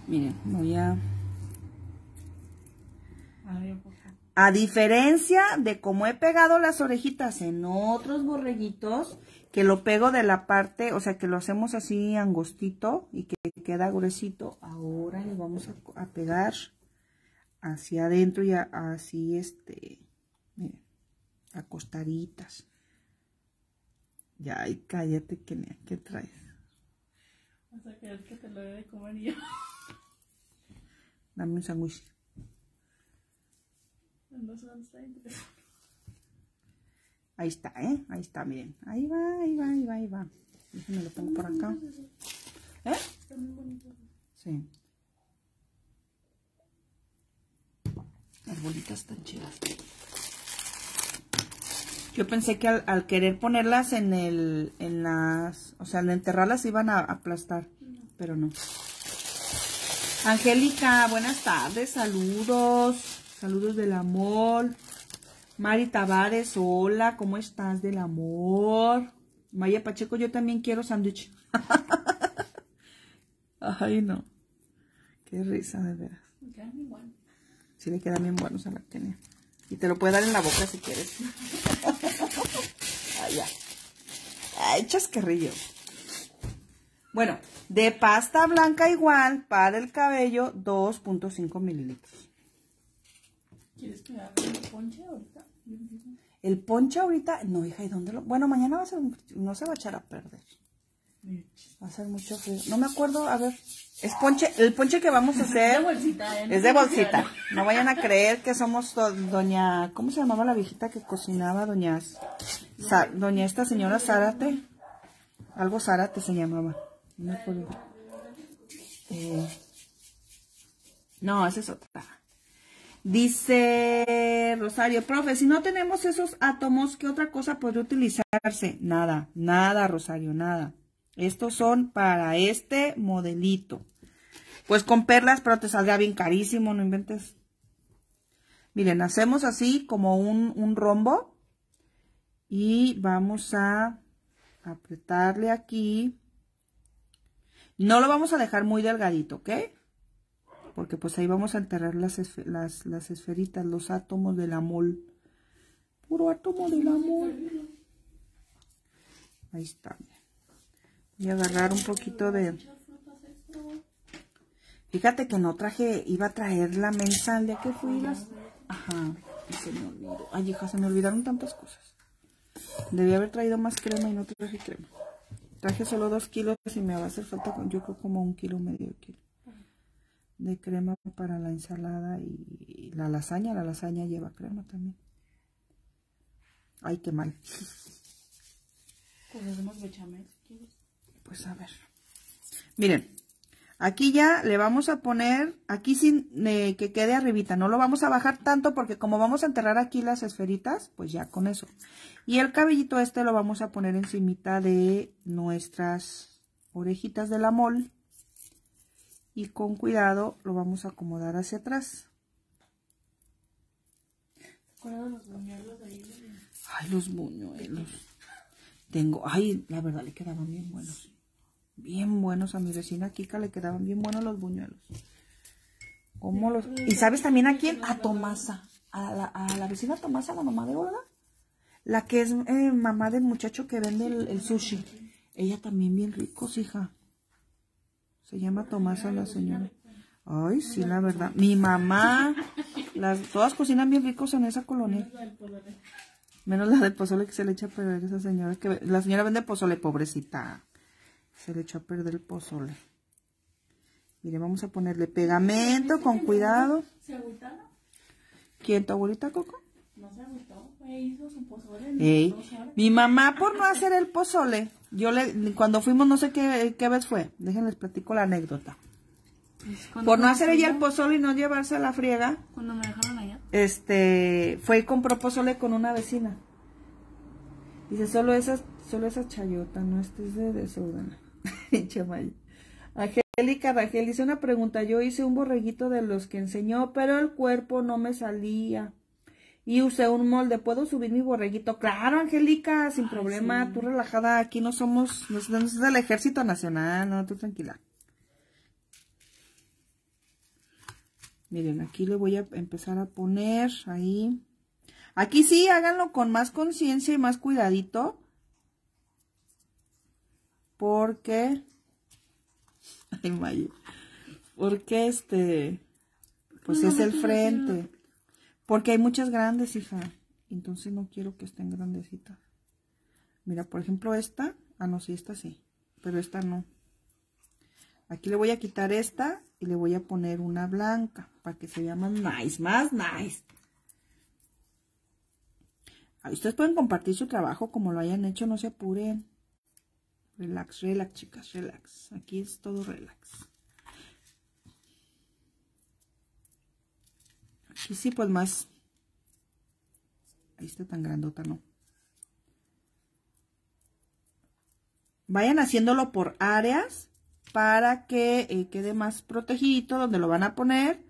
Miren, voy a... A diferencia de cómo he pegado las orejitas en otros borreguitos, que lo pego de la parte, o sea, que lo hacemos así angostito y que queda gruesito. Ahora le vamos a, pegar hacia adentro y así, este, miren, acostaditas. Ya, y cállate, que ¿qué traes? Vas a que te lo de comer yo. Dame un sándwich. Ahí está, ¿eh? Ahí está, miren. Ahí va, ahí va, ahí va, ahí va. Déjenme lo pongo por acá. ¿Eh? Sí. Las bolitas están chidas. Yo pensé que al, querer ponerlas en el, en las, o sea, al enterrarlas iban a aplastar, pero no. Angélica, buenas tardes, saludos, saludos del amor. Mari Tavares, hola, ¿cómo estás del amor? Maya Pacheco, yo también quiero sándwich. Ay, no. Qué risa, de veras. Quedan bien Sí, le queda bien bueno, a la tenía. Y te lo puede dar en la boca si quieres. Ay, ya. Ay, chasquerrillo. Bueno, de pasta blanca igual para el cabello, 2.5 mililitros. ¿Quieres que haga un ponche ahorita? El ponche ahorita, no, hija, ¿y dónde lo? Bueno, mañana va a ser, no se va a echar a perder. Va a ser mucho frío. No me acuerdo, a ver, es ponche, el ponche que vamos a hacer. Es de bolsita. ¿eh? No vayan a creer que somos doña, ¿cómo se llamaba la viejita que cocinaba? Doña, doña esta señora Zárate. Algo Zárate se llamaba. No eh, no, esa es otra. Dice Rosario, profe, si no tenemos esos átomos, ¿qué otra cosa podría utilizarse? Nada, nada, Rosario, nada. Estos son para este modelito. Pues con perlas, pero te saldrá bien carísimo, no inventes. Miren, hacemos así como un, un rombo. Y vamos a apretarle aquí. No lo vamos a dejar muy delgadito, ¿ok? porque pues ahí vamos a enterrar las, esferitas, los átomos del amor. Puro átomo del amor. Ahí está. Voy a agarrar un poquito de... Fíjate que no traje, iba a traer la mensal. ¿De que fui. Ajá, se me olvidó. Ay, hija, se me olvidaron tantas cosas. Debía haber traído más crema y no traje crema. Traje solo dos kilos y me va a hacer falta, yo creo, como un kilo, medio kilo de crema para la ensalada y, la lasaña. La lasaña lleva crema también. Ay, qué mal. Pues, pues a ver. Miren, aquí ya le vamos a poner, aquí sin eh, que quede arribita. No lo vamos a bajar tanto porque como vamos a enterrar aquí las esferitas, pues ya con eso. Y el cabellito este lo vamos a poner encimita de nuestras orejitas de la mol y con cuidado lo vamos a acomodar hacia atrás. los buñuelos de ahí? Ay, los buñuelos. Tengo, ay, la verdad le quedaban bien buenos. Bien buenos a mi vecina Kika le quedaban bien buenos los buñuelos. ¿Cómo los, y sabes también a quién? A Tomasa. A la, a la vecina Tomasa, la mamá de Olga. La que es eh, mamá del muchacho que vende el sushi. Ella también bien ricos, hija. Se llama Tomasa la señora. Ay, sí, la verdad. Mi mamá. todas cocinan bien ricos en esa colonia. Menos la de pozole que se le echa a perder esa señora. que La señora vende pozole, pobrecita. Se le echó a perder el pozole. Mire, vamos a ponerle pegamento con cuidado. ¿Se ¿Quién, tu abuelita, Coco? No se hizo su Mi mamá por no hacer el pozole, yo le, cuando fuimos no sé qué, qué vez fue, déjenles platico la anécdota. Pues, por no hacer ella el pozole y no llevarse a la friega. Este, fue y compró pozole con una vecina. Dice, solo esas, solo esa chayota, no este es de desorden Angélica Rangel dice una pregunta, yo hice un borreguito de los que enseñó, pero el cuerpo no me salía y usé un molde. ¿Puedo subir mi borreguito? Claro, Angélica, sin problema. Tú relajada, aquí no somos, no es del Ejército Nacional, no, tú tranquila. Miren, aquí le voy a empezar a poner ahí. Aquí sí, háganlo con más conciencia y más cuidadito. Porque... Ay, mayo. Porque este... Pues es el frente. Porque hay muchas grandes, hija. Entonces no quiero que estén grandecitas. Mira, por ejemplo, esta. Ah, no, sí, esta sí. Pero esta no. Aquí le voy a quitar esta y le voy a poner una blanca para que se vea más nice, más nice. ustedes pueden compartir su trabajo como lo hayan hecho, no se apuren. Relax, relax, chicas, relax. Aquí es todo relax. Y sí, pues más. Ahí está tan grandota, ¿no? Vayan haciéndolo por áreas para que eh, quede más protegido donde lo van a poner.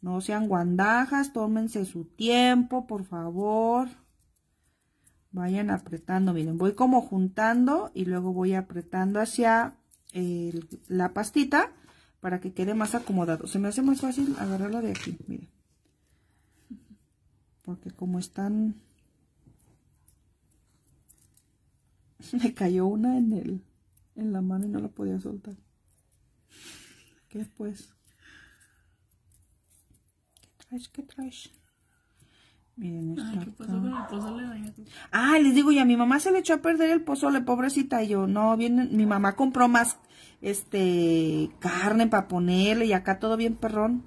No sean guandajas, tómense su tiempo, por favor. Vayan apretando, miren, voy como juntando y luego voy apretando hacia eh, la pastita para que quede más acomodado. Se me hace más fácil agarrarla de aquí, miren porque como están me cayó una en el en la mano y no la podía soltar ¿Qué pues ¿Qué traes? ¿Qué traes? Miren, esto Ah, les digo, ya mi mamá se le echó a perder el pozole, pobrecita. Y yo, no, vienen mi mamá compró más este carne para ponerle y acá todo bien perrón.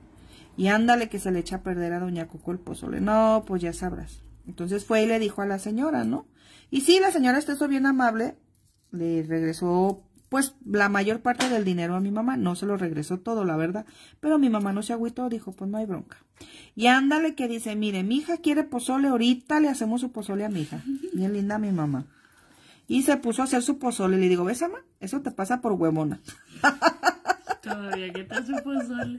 Y ándale que se le echa a perder a doña Coco el pozole. No, pues ya sabrás. Entonces fue y le dijo a la señora, ¿no? Y sí, la señora estuvo bien amable. Le regresó, pues, la mayor parte del dinero a mi mamá. No se lo regresó todo, la verdad. Pero mi mamá no se agüitó, dijo, pues no hay bronca. Y ándale que dice, mire, mi hija quiere pozole, ahorita le hacemos su pozole a mi hija. Bien linda mi mamá. Y se puso a hacer su pozole. Le digo, ¿ves, mamá? Eso te pasa por huevona. Todavía, ¿qué tal su pozole?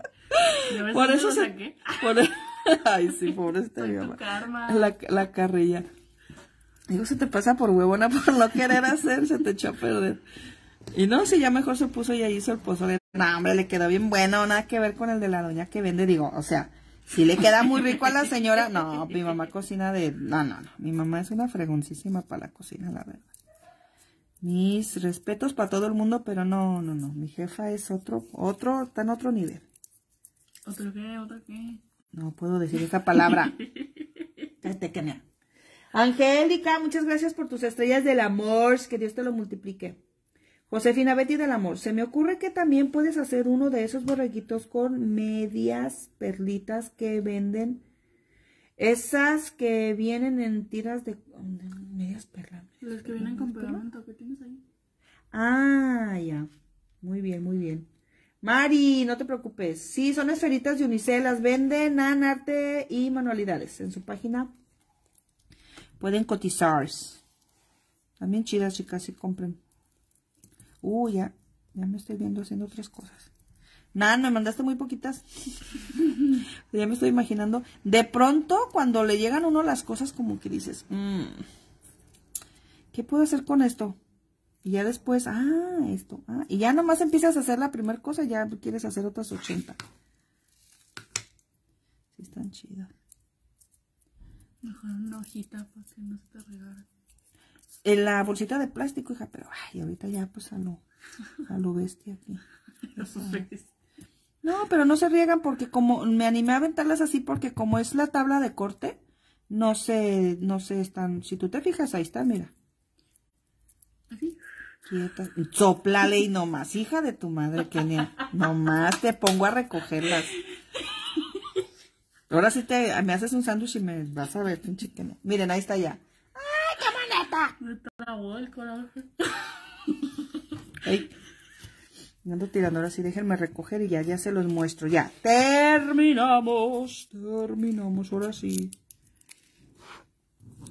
por eso se... Saqué? E- Ay, sí, pobre está mi La, la carrilla. Digo, se te pasa por huevona por no querer hacer, se te echó a perder. Y no, si ya mejor se puso y ahí hizo el pozole. No, hombre, le quedó bien bueno, nada que ver con el de la doña que vende. Digo, o sea, si le queda muy rico a la señora. No, mi mamá cocina de... No, no, no. Mi mamá es una fregoncísima para la cocina, la verdad. Mis respetos para todo el mundo, pero no, no, no. Mi jefa es otro, otro, está en otro nivel. ¿Otro qué? ¿Otro qué? No puedo decir esa palabra. Angélica, muchas gracias por tus estrellas del amor. Que Dios te lo multiplique. Josefina Betty del amor. Se me ocurre que también puedes hacer uno de esos borreguitos con medias perlitas que venden esas que vienen en tiras de, medias perlas. Las que vienen con pegamento, tienes ahí? Ah, ya. Muy bien, muy bien. Mari, no te preocupes. Sí, son esferitas de unicel, las venden en arte y manualidades. En su página pueden cotizar. También chidas, chicas, si compren. Uy, ya, ya me estoy viendo haciendo otras cosas. Nada, me mandaste muy poquitas. ya me estoy imaginando. De pronto, cuando le llegan uno las cosas, como que dices, mm, ¿qué puedo hacer con esto? Y ya después, ah, esto, ah", Y ya nomás empiezas a hacer la primera cosa, ya quieres hacer otras 80. Sí, están chidas. Mejor una hojita para que no se te En la bolsita de plástico, hija, pero ay, ahorita ya pues a lo, a lo bestia aquí. No, pero no se riegan porque como me animé a aventarlas así porque como es la tabla de corte, no se, no sé están, si tú te fijas, ahí está, mira. Así. Quieta. Soplale y nomás, hija de tu madre, Kenia. Nomás te pongo a recogerlas. Ahora sí te, me haces un sándwich y me vas a ver, pinche no. Miren, ahí está ya. ¡Ay, qué bonita! Me Ando ahora sí, déjenme recoger y ya, ya se los muestro. Ya, terminamos, terminamos, ahora sí.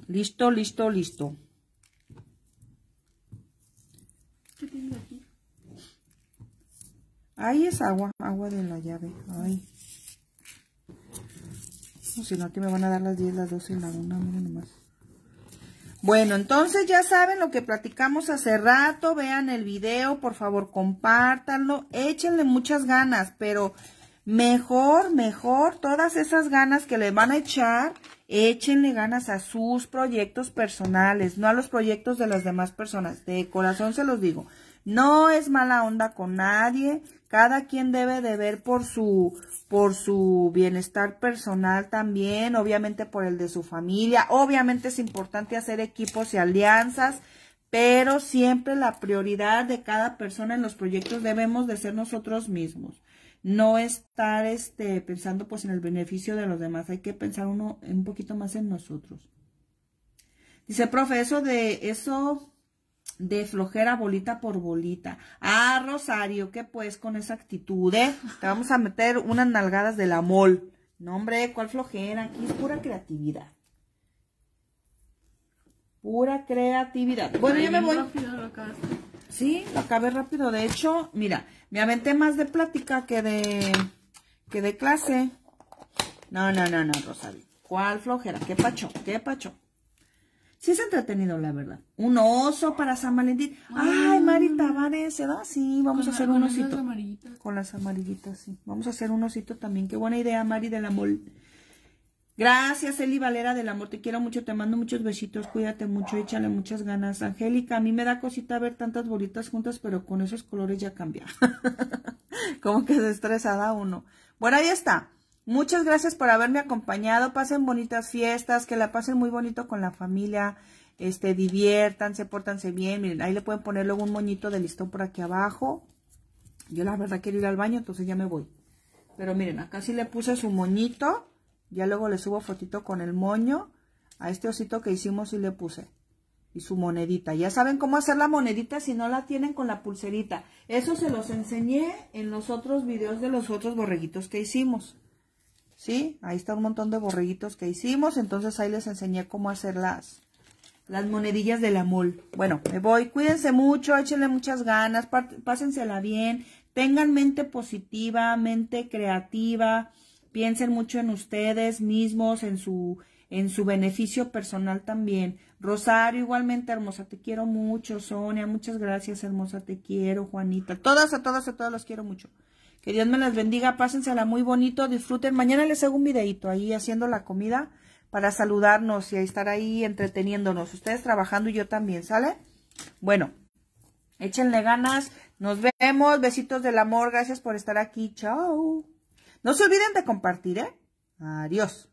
Listo, listo, listo. Ahí es agua, agua de la llave. Ay. si no, aquí me van a dar las 10, las 12 y la 1, miren nomás. Bueno, entonces ya saben lo que platicamos hace rato, vean el video, por favor compártanlo, échenle muchas ganas, pero mejor, mejor, todas esas ganas que le van a echar, échenle ganas a sus proyectos personales, no a los proyectos de las demás personas, de corazón se los digo, no es mala onda con nadie, cada quien debe de ver por su, por su bienestar personal también, obviamente por el de su familia. Obviamente es importante hacer equipos y alianzas, pero siempre la prioridad de cada persona en los proyectos debemos de ser nosotros mismos. No estar este, pensando pues en el beneficio de los demás, hay que pensar uno un poquito más en nosotros. Dice, profe, eso de eso de flojera bolita por bolita. Ah, Rosario, ¿qué pues con esa actitud, eh? Te vamos a meter unas nalgadas de la mol. No, hombre, ¿cuál flojera? Aquí es pura creatividad. Pura creatividad. Bueno, yo me voy. Sí, lo acabé rápido. De hecho, mira, me aventé más de plática que de, que de clase. No, no, no, no, Rosario. ¿Cuál flojera? ¿Qué pacho? ¿Qué pacho? Sí es entretenido, la verdad. Un oso para San Valentín. Ah. Ay, Marita Mari Tavares, ¿se da? Sí, vamos a hacer un osito. Las con las amarillitas, sí. Vamos a hacer un osito también. Qué buena idea, Mari del Amor. Gracias, Eli Valera del Amor. Te quiero mucho, te mando muchos besitos. Cuídate mucho, échale muchas ganas. Angélica, a mí me da cosita ver tantas bolitas juntas, pero con esos colores ya cambia. Como que es estresada uno. Bueno, ahí está. Muchas gracias por haberme acompañado. Pasen bonitas fiestas, que la pasen muy bonito con la familia. Este, diviértanse, pórtanse bien. Miren, ahí le pueden poner luego un moñito de listón por aquí abajo. Yo la verdad quiero ir al baño, entonces ya me voy. Pero miren, acá sí le puse su moñito. Ya luego le subo fotito con el moño. A este osito que hicimos y le puse. Y su monedita. Ya saben cómo hacer la monedita si no la tienen con la pulserita. Eso se los enseñé en los otros videos de los otros borreguitos que hicimos. ¿Sí? Ahí está un montón de borreguitos que hicimos. Entonces ahí les enseñé cómo hacer las, monedillas de la mul. Bueno, me voy. Cuídense mucho, échenle muchas ganas, pásensela bien. Tengan mente positiva, mente creativa. Piensen mucho en ustedes mismos, en su, en su beneficio personal también. Rosario, igualmente, hermosa, te quiero mucho. Sonia, muchas gracias, hermosa, te quiero. Juanita, todas, a todas, a todas los quiero mucho. Que Dios me las bendiga, pásensela muy bonito, disfruten. Mañana les hago un videito ahí haciendo la comida para saludarnos y estar ahí entreteniéndonos. Ustedes trabajando y yo también, ¿sale? Bueno, échenle ganas. Nos vemos. Besitos del amor. Gracias por estar aquí. Chao. No se olviden de compartir, ¿eh? Adiós.